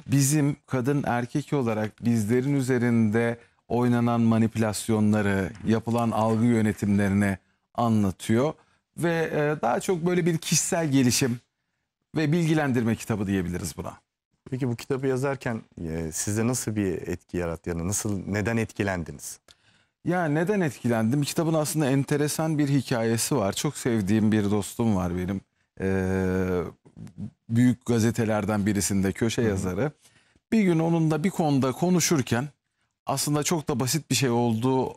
bizim kadın erkek olarak bizlerin üzerinde oynanan manipülasyonları, yapılan algı yönetimlerini anlatıyor ve e, daha çok böyle bir kişisel gelişim ve bilgilendirme kitabı diyebiliriz buna. Peki bu kitabı yazarken e, size nasıl bir etki yarattı? Yani nasıl neden etkilendiniz? Ya neden etkilendim? Kitabın aslında enteresan bir hikayesi var. Çok sevdiğim bir dostum var benim. Ee, büyük gazetelerden birisinde köşe yazarı. Bir gün onunla bir konuda konuşurken aslında çok da basit bir şey olduğu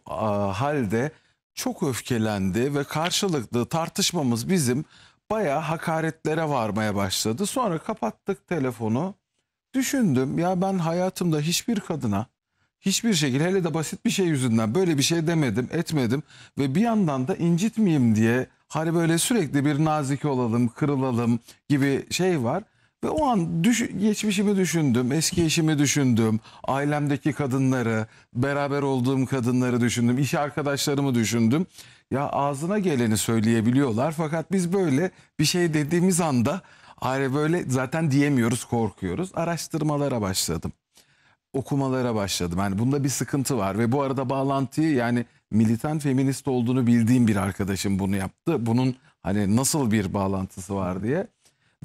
halde çok öfkelendi ve karşılıklı tartışmamız bizim baya hakaretlere varmaya başladı. Sonra kapattık telefonu. Düşündüm ya ben hayatımda hiçbir kadına hiçbir şekilde hele de basit bir şey yüzünden böyle bir şey demedim etmedim ve bir yandan da incitmeyeyim diye hani böyle sürekli bir nazik olalım kırılalım gibi şey var. Ve o an düş geçmişimi düşündüm, eski eşimi düşündüm, ailemdeki kadınları, beraber olduğum kadınları düşündüm, iş arkadaşlarımı düşündüm. Ya ağzına geleni söyleyebiliyorlar fakat biz böyle bir şey dediğimiz anda aile böyle zaten diyemiyoruz, korkuyoruz. Araştırmalara başladım. Okumalara başladım. Yani bunda bir sıkıntı var ve bu arada bağlantıyı yani militan feminist olduğunu bildiğim bir arkadaşım bunu yaptı. Bunun hani nasıl bir bağlantısı var diye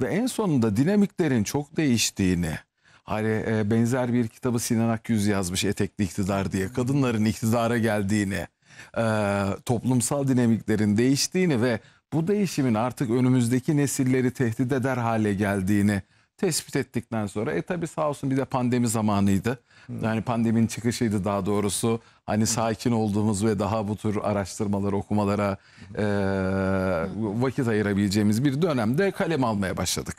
ve en sonunda dinamiklerin çok değiştiğini hani e, benzer bir kitabı Sinan Akyüz yazmış Etekli İktidar diye kadınların iktidara geldiğini e, toplumsal dinamiklerin değiştiğini ve bu değişimin artık önümüzdeki nesilleri tehdit eder hale geldiğini tespit ettikten sonra e tabi sağ olsun bir de pandemi zamanıydı. Hmm. Yani pandeminin çıkışıydı daha doğrusu. Hani hmm. sakin olduğumuz ve daha bu tür araştırmalara, okumalara e, hmm. vakit ayırabileceğimiz bir dönemde kalem almaya başladık.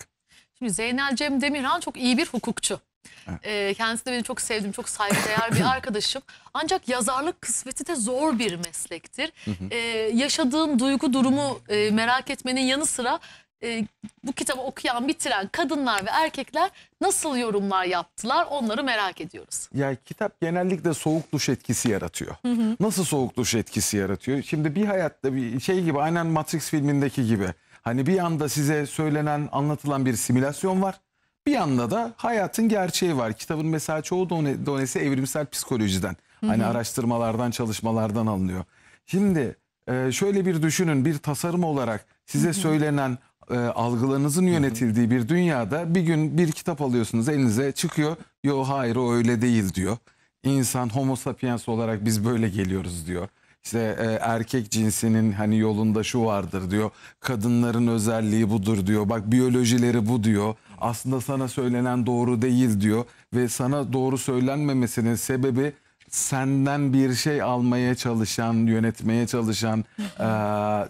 Şimdi Zeynel Cem Demirhan çok iyi bir hukukçu. Evet. E, kendisi de beni çok sevdiğim, çok saygıdeğer bir arkadaşım. Ancak yazarlık kısmeti de zor bir meslektir. Hı E, yaşadığın duygu durumu e, merak etmenin yanı sıra e, bu kitabı okuyan, bitiren kadınlar ve erkekler nasıl yorumlar yaptılar onları merak ediyoruz. Ya kitap genellikle soğuk duş etkisi yaratıyor. Hı hı. Nasıl soğuk duş etkisi yaratıyor? Şimdi bir hayatta bir şey gibi aynen Matrix filmindeki gibi. Hani bir anda size söylenen, anlatılan bir simülasyon var. Bir yanda da hayatın gerçeği var. Kitabın mesela çoğu done, donesi evrimsel psikolojiden. Hı hani hı. Hani araştırmalardan, çalışmalardan alınıyor. Şimdi e, şöyle bir düşünün bir tasarım olarak size söylenen e, algılarınızın yönetildiği bir dünyada bir gün bir kitap alıyorsunuz elinize çıkıyor. Yo hayır o öyle değil diyor. İnsan homo sapiens olarak biz böyle geliyoruz diyor. İşte e, erkek cinsinin hani yolunda şu vardır diyor. Kadınların özelliği budur diyor. Bak biyolojileri bu diyor. Aslında sana söylenen doğru değil diyor. Ve sana doğru söylenmemesinin sebebi senden bir şey almaya çalışan, yönetmeye çalışan e,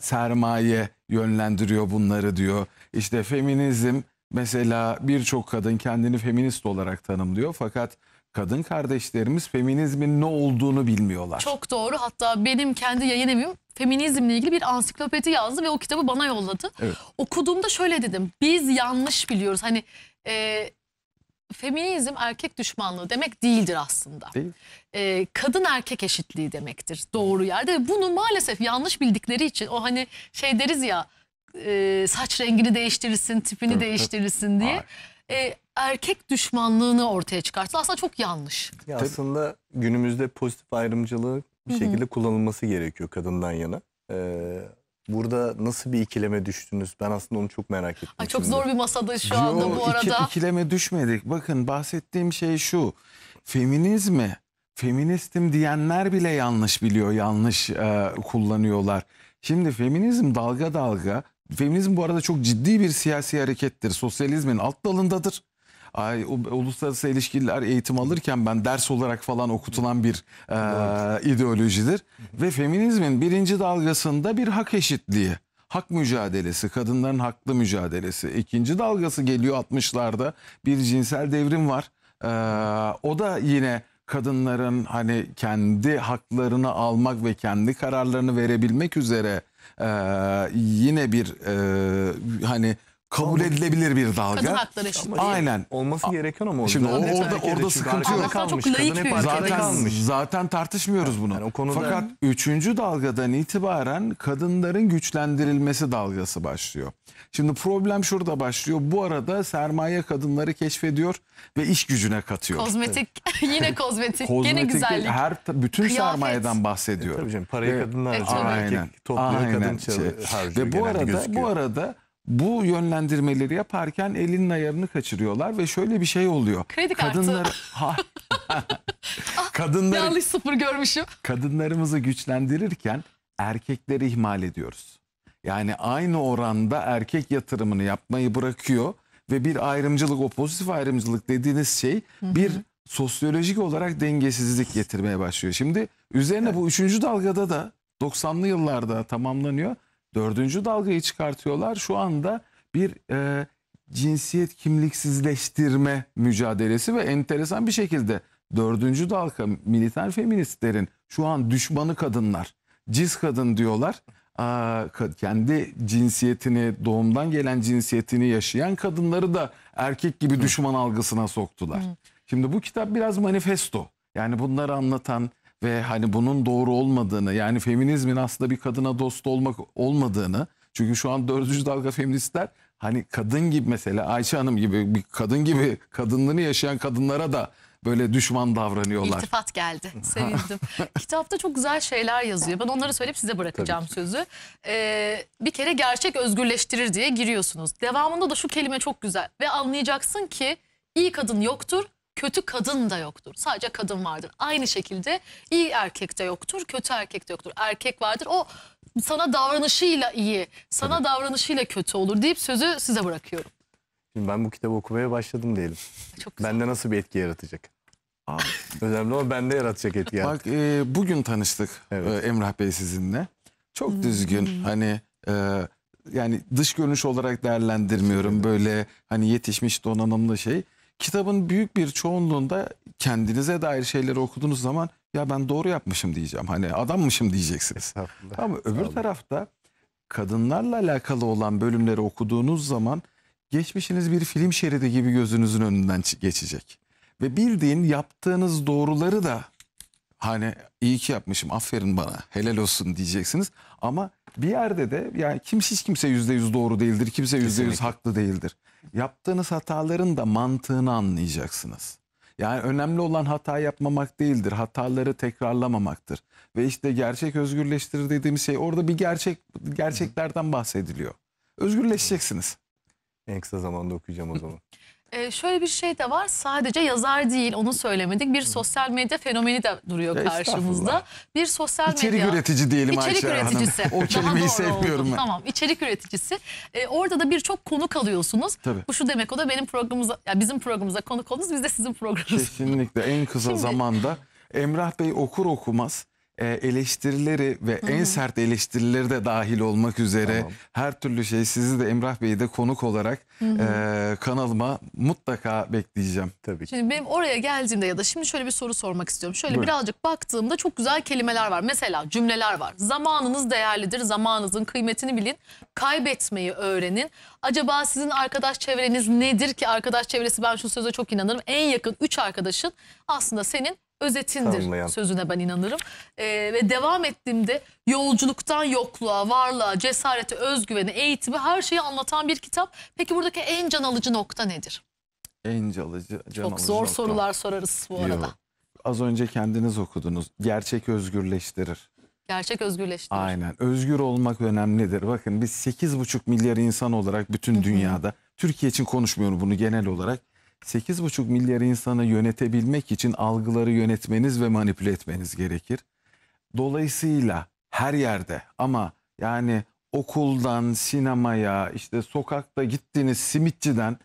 sermaye yönlendiriyor bunları diyor. İşte feminizm mesela birçok kadın kendini feminist olarak tanımlıyor fakat kadın kardeşlerimiz feminizmin ne olduğunu bilmiyorlar. Çok doğru. Hatta benim kendi yayın evim feminizmle ilgili bir ansiklopedi yazdı ve o kitabı bana yolladı. Evet. Okuduğumda şöyle dedim. Biz yanlış biliyoruz. Hani e, feminizm erkek düşmanlığı demek değildir aslında. Değil. Ee, kadın erkek eşitliği demektir doğru yerde. bunu maalesef yanlış bildikleri için o hani şey deriz ya e, saç rengini değiştirirsin, tipini evet. değiştirirsin diye. E, erkek düşmanlığını ortaya çıkarttı. Aslında çok yanlış. Ya aslında günümüzde pozitif ayrımcılığı bir şekilde Hı -hı. kullanılması gerekiyor kadından yana. Ee, burada nasıl bir ikileme düştünüz? Ben aslında onu çok merak ettim. Ay, çok zor bir masada şu Yo, bu arada. Iki, ikileme düşmedik. Bakın bahsettiğim şey şu. Feminizmi, feministim diyenler bile yanlış biliyor, yanlış e, kullanıyorlar. Şimdi feminizm dalga dalga. Feminizm bu arada çok ciddi bir siyasi harekettir. Sosyalizmin alt dalındadır ay, uluslararası ilişkiler eğitim alırken ben ders olarak falan okutulan bir e, ideolojidir. Ve feminizmin birinci dalgasında bir hak eşitliği hak mücadelesi, kadınların haklı mücadelesi. İkinci dalgası geliyor 60'larda bir cinsel devrim var. Ee, o da yine kadınların hani kendi haklarını almak ve kendi kararlarını verebilmek üzere e, yine bir e, hani kabul edilebilir bir dalga. Kadın hakları eşitliği. Aynen. Olması gereken ama. Şimdi o, orada, orada sıkıntı yok. Kalmış. Çok layık bir ülkede. Zaten, zaten tartışmıyoruz bunu. Yani o konuda... Fakat üçüncü dalgadan itibaren kadınların güçlendirilmesi dalgası başlıyor. Şimdi problem şurada başlıyor. Bu arada sermaye kadınları keşfediyor ve iş gücüne katıyor. Kozmetik. yine kozmetik. kozmetik Gene güzellik. Her, bütün Kıyafet. sermayeden bahsediyor. E, tabii canım. Parayı kadınlar e, Aynen. topluyor. Aynen. Kadın şey. harcıyor. Ve bu arada, bu arada bu yönlendirmeleri yaparken elinin ayarını kaçırıyorlar ve şöyle bir şey oluyor. Kredi kartı. Kadınlar ha, ah, yanlış sıfır görmüşüm. Kadınlarımızı güçlendirirken erkekleri ihmal ediyoruz. Yani aynı oranda erkek yatırımını yapmayı bırakıyor ve bir ayrımcılık, o pozitif ayrımcılık dediğiniz şey bir hı hı. sosyolojik olarak dengesizlik getirmeye başlıyor. Şimdi üzerine evet. bu üçüncü dalgada da 90'lı yıllarda tamamlanıyor. Dördüncü dalgayı çıkartıyorlar. Şu anda bir e, cinsiyet kimliksizleştirme mücadelesi ve enteresan bir şekilde dördüncü dalga militan feministlerin şu an düşmanı kadınlar. Cis kadın diyorlar. Aa, kendi cinsiyetini, doğumdan gelen cinsiyetini yaşayan kadınları da erkek gibi düşman algısına soktular. Şimdi bu kitap biraz manifesto. Yani bunları anlatan ve hani bunun doğru olmadığını yani feminizmin aslında bir kadına dost olmak olmadığını çünkü şu an dördüncü dalga feministler hani kadın gibi mesela Ayşe Hanım gibi bir kadın gibi kadınlığını yaşayan kadınlara da böyle düşman davranıyorlar. İltifat geldi. Sevindim. Kitapta çok güzel şeyler yazıyor. Ben onları söyleyip size bırakacağım sözü. Ee, bir kere gerçek özgürleştirir diye giriyorsunuz. Devamında da şu kelime çok güzel. Ve anlayacaksın ki iyi kadın yoktur, kötü kadın da yoktur. Sadece kadın vardır. Aynı şekilde iyi erkek de yoktur, kötü erkek de yoktur. Erkek vardır. O sana davranışıyla iyi, sana evet. davranışıyla kötü olur deyip sözü size bırakıyorum. Şimdi ben bu kitabı okumaya başladım diyelim. Çok güzel. Bende nasıl bir etki yaratacak? Aa. Önemli olan bende yaratacak etki. Yaratacak. Bak e, bugün tanıştık evet. e, Emrah Bey sizinle. Çok hmm. düzgün hmm. hani e, yani dış görünüş olarak değerlendirmiyorum. Böyle hani yetişmiş donanımlı şey kitabın büyük bir çoğunluğunda kendinize dair şeyleri okuduğunuz zaman ya ben doğru yapmışım diyeceğim. Hani adammışım diyeceksiniz. Ama öbür tarafta kadınlarla alakalı olan bölümleri okuduğunuz zaman geçmişiniz bir film şeridi gibi gözünüzün önünden geçecek. Ve bildiğin yaptığınız doğruları da hani iyi ki yapmışım aferin bana helal olsun diyeceksiniz. Ama bir yerde de yani kim hiç kimse yüzde yüz doğru değildir kimse yüzde yüz haklı değildir yaptığınız hataların da mantığını anlayacaksınız. Yani önemli olan hata yapmamak değildir. Hataları tekrarlamamaktır. Ve işte gerçek özgürleştirir dediğimiz şey orada bir gerçek gerçeklerden bahsediliyor. Özgürleşeceksiniz. En kısa zamanda okuyacağım o zaman. e, şöyle bir şey de var. Sadece yazar değil onu söylemedik. Bir sosyal medya fenomeni de duruyor Ya karşımızda. Bir sosyal İçerik medya. üretici diyelim İçerik Ayşe üreticisi. Hanım. O kelimeyi sevmiyorum oldu. ben. Tamam içerik üreticisi. E, orada da birçok konuk alıyorsunuz. Tabii. Bu şu demek o da benim programımıza, ya bizim programımıza konuk oldunuz biz de sizin programınız. Kesinlikle en kısa Şimdi- zamanda Emrah Bey okur okumaz e, eleştirileri ve Hı. en sert eleştirileri de dahil olmak üzere tamam. her türlü şey sizi de Emrah Bey'i de konuk olarak e, kanalıma mutlaka bekleyeceğim. Tabii Şimdi benim oraya geldiğimde ya da şimdi şöyle bir soru sormak istiyorum. Şöyle Buyurun. birazcık baktığımda çok güzel kelimeler var. Mesela cümleler var. Zamanınız değerlidir. Zamanınızın kıymetini bilin. Kaybetmeyi öğrenin. Acaba sizin arkadaş çevreniz nedir ki? Arkadaş çevresi ben şu söze çok inanırım. En yakın 3 arkadaşın aslında senin özetindir Tanımlayan. sözüne ben inanırım. E, ve devam ettiğimde yolculuktan yokluğa, varlığa, cesareti özgüveni eğitimi her şeyi anlatan bir kitap. Peki buradaki en can alıcı nokta nedir? En can alıcı, can Çok alıcı zor nokta. sorular sorarız bu Yok. arada. Az önce kendiniz okudunuz. Gerçek özgürleştirir. Gerçek özgürleştirir. Aynen. Özgür olmak önemlidir. Bakın biz 8,5 milyar insan olarak bütün dünyada Türkiye için konuşmuyorum bunu genel olarak 8,5 milyar insanı yönetebilmek için algıları yönetmeniz ve manipüle etmeniz gerekir. Dolayısıyla her yerde ama yani okuldan sinemaya işte sokakta gittiğiniz simitçiden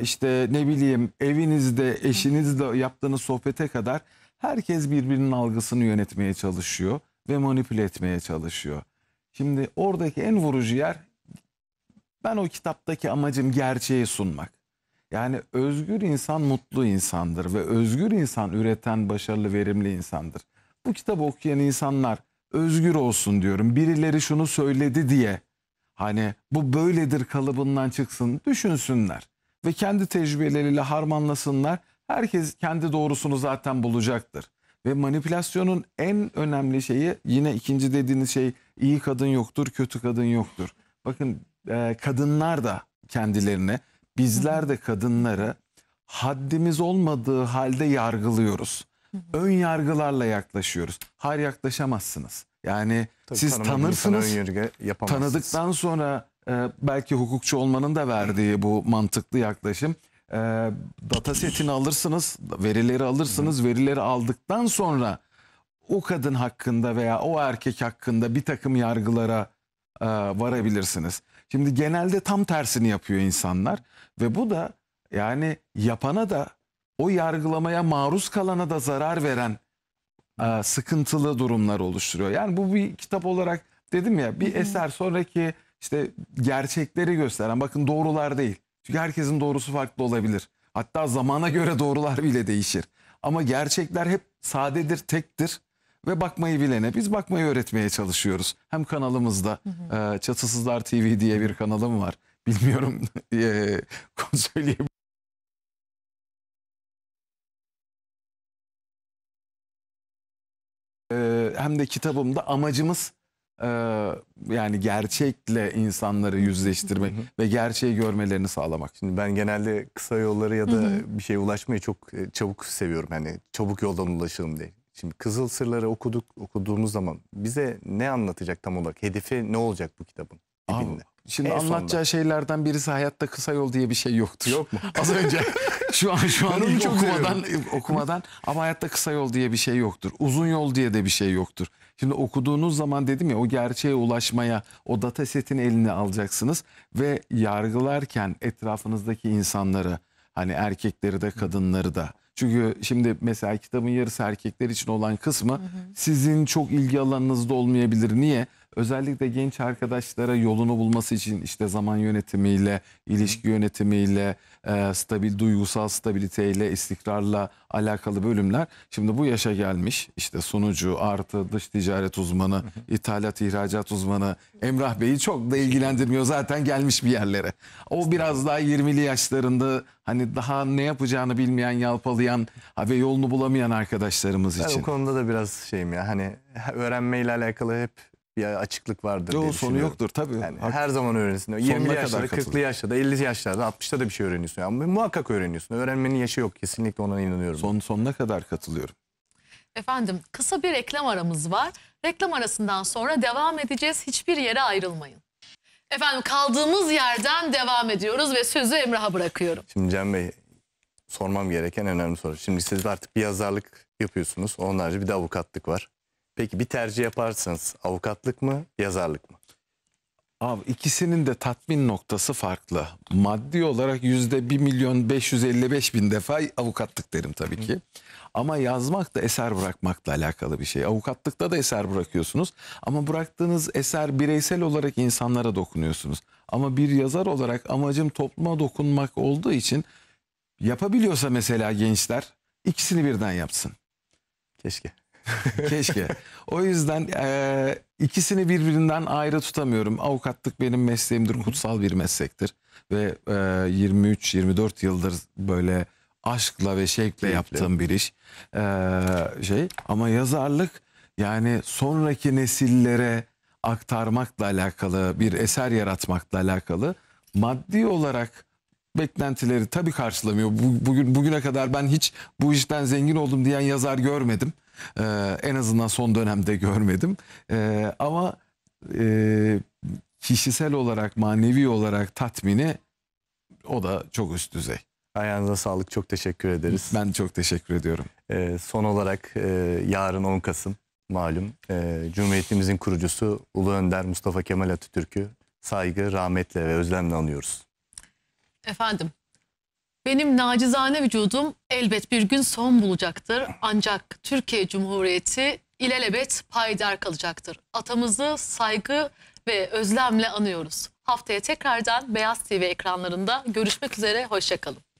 işte ne bileyim evinizde eşinizle yaptığınız sohbete kadar herkes birbirinin algısını yönetmeye çalışıyor ve manipüle etmeye çalışıyor. Şimdi oradaki en vurucu yer ben o kitaptaki amacım gerçeği sunmak. Yani özgür insan mutlu insandır ve özgür insan üreten başarılı verimli insandır. Bu kitabı okuyan insanlar özgür olsun diyorum. Birileri şunu söyledi diye hani bu böyledir kalıbından çıksın düşünsünler ve kendi tecrübeleriyle harmanlasınlar. Herkes kendi doğrusunu zaten bulacaktır. Ve manipülasyonun en önemli şeyi yine ikinci dediğiniz şey iyi kadın yoktur, kötü kadın yoktur. Bakın e, kadınlar da kendilerine Bizler de kadınları haddimiz olmadığı halde yargılıyoruz. Ön yargılarla yaklaşıyoruz. Hayır yaklaşamazsınız. Yani Tabii siz tanırsınız, tanıdıktan sonra e, belki hukukçu olmanın da verdiği bu mantıklı yaklaşım. E, data setini alırsınız, verileri alırsınız, verileri aldıktan sonra o kadın hakkında veya o erkek hakkında bir takım yargılara e, varabilirsiniz. Şimdi genelde tam tersini yapıyor insanlar. Ve bu da yani yapana da o yargılamaya maruz kalana da zarar veren e, sıkıntılı durumlar oluşturuyor. Yani bu bir kitap olarak dedim ya bir eser sonraki işte gerçekleri gösteren bakın doğrular değil. Çünkü herkesin doğrusu farklı olabilir. Hatta zamana göre doğrular bile değişir. Ama gerçekler hep sadedir, tektir ve bakmayı bilene biz bakmayı öğretmeye çalışıyoruz. Hem kanalımızda hı hı. E, Çatısızlar TV diye bir kanalım var bilmiyorum diye ee, söyleyebilirim. Ee, hem de kitabımda amacımız e, yani gerçekle insanları yüzleştirmek hı hı. ve gerçeği görmelerini sağlamak. Şimdi ben genelde kısa yolları ya da hı hı. bir şeye ulaşmayı çok e, çabuk seviyorum. Hani çabuk yoldan ulaşalım diye. Şimdi Kızıl Sırları okuduk okuduğumuz zaman bize ne anlatacak tam olarak? Hedefi ne olacak bu kitabın? Dibinde? Şimdi en anlatacağı sonunda. şeylerden birisi hayatta kısa yol diye bir şey yoktur. Yok mu? Az önce şu an şu an ilk okumadan okumadan ama hayatta kısa yol diye bir şey yoktur. Uzun yol diye de bir şey yoktur. Şimdi okuduğunuz zaman dedim ya o gerçeğe ulaşmaya o data setini eline alacaksınız ve yargılarken etrafınızdaki insanları hani erkekleri de kadınları da çünkü şimdi mesela kitabın yarısı erkekler için olan kısmı sizin çok ilgi alanınızda olmayabilir. Niye? özellikle genç arkadaşlara yolunu bulması için işte zaman yönetimiyle, ilişki yönetimiyle, e, stabil duygusal stabiliteyle, istikrarla alakalı bölümler. Şimdi bu yaşa gelmiş işte sunucu, artı dış ticaret uzmanı, ithalat ihracat uzmanı Emrah Bey'i çok da ilgilendirmiyor zaten gelmiş bir yerlere. O biraz daha 20'li yaşlarında hani daha ne yapacağını bilmeyen, yalpalayan ve yolunu bulamayan arkadaşlarımız için. Ben o konuda da biraz şeyim ya hani öğrenmeyle alakalı hep bir açıklık vardır Yo, diye sonu yoktur tabii. Yani Hak- her zaman öğrenirsin. 20 kadar yaşlarda, 40'lı katılıyorum. yaşlarda, 50'li yaşlarda, 60'ta da bir şey öğreniyorsun. Yani muhakkak öğreniyorsun. Öğrenmenin yaşı yok. Kesinlikle ona inanıyorum. Son, sonuna kadar katılıyorum. Efendim kısa bir reklam aramız var. Reklam arasından sonra devam edeceğiz. Hiçbir yere ayrılmayın. Efendim kaldığımız yerden devam ediyoruz ve sözü Emrah'a bırakıyorum. Şimdi Cem Bey sormam gereken önemli soru. Şimdi siz artık bir yazarlık yapıyorsunuz. Onlarca bir de avukatlık var. Peki bir tercih yaparsanız avukatlık mı yazarlık mı? Abi ikisinin de tatmin noktası farklı. Maddi olarak yüzde 1 milyon 555 bin defa avukatlık derim tabii ki. Ama yazmak da eser bırakmakla alakalı bir şey. Avukatlıkta da eser bırakıyorsunuz ama bıraktığınız eser bireysel olarak insanlara dokunuyorsunuz. Ama bir yazar olarak amacım topluma dokunmak olduğu için yapabiliyorsa mesela gençler ikisini birden yapsın. Keşke. Keşke. O yüzden e, ikisini birbirinden ayrı tutamıyorum. Avukatlık benim mesleğimdir, kutsal bir meslektir. Ve e, 23-24 yıldır böyle aşkla ve şevkle yaptığım bir iş. E, şey Ama yazarlık yani sonraki nesillere aktarmakla alakalı, bir eser yaratmakla alakalı maddi olarak beklentileri tabii karşılamıyor. bugün bugüne kadar ben hiç bu işten zengin oldum diyen yazar görmedim. Ee, en azından son dönemde görmedim. Ee, ama e, kişisel olarak, manevi olarak tatmini o da çok üst düzey. Ayağınıza sağlık. Çok teşekkür ederiz. Ben çok teşekkür ediyorum. Ee, son olarak e, yarın 10 Kasım malum e, Cumhuriyetimizin kurucusu Ulu Önder Mustafa Kemal Atatürk'ü saygı, rahmetle ve özlemle anıyoruz. Efendim benim nacizane vücudum elbet bir gün son bulacaktır. Ancak Türkiye Cumhuriyeti ilelebet payidar kalacaktır. Atamızı saygı ve özlemle anıyoruz. Haftaya tekrardan Beyaz TV ekranlarında görüşmek üzere, hoşçakalın.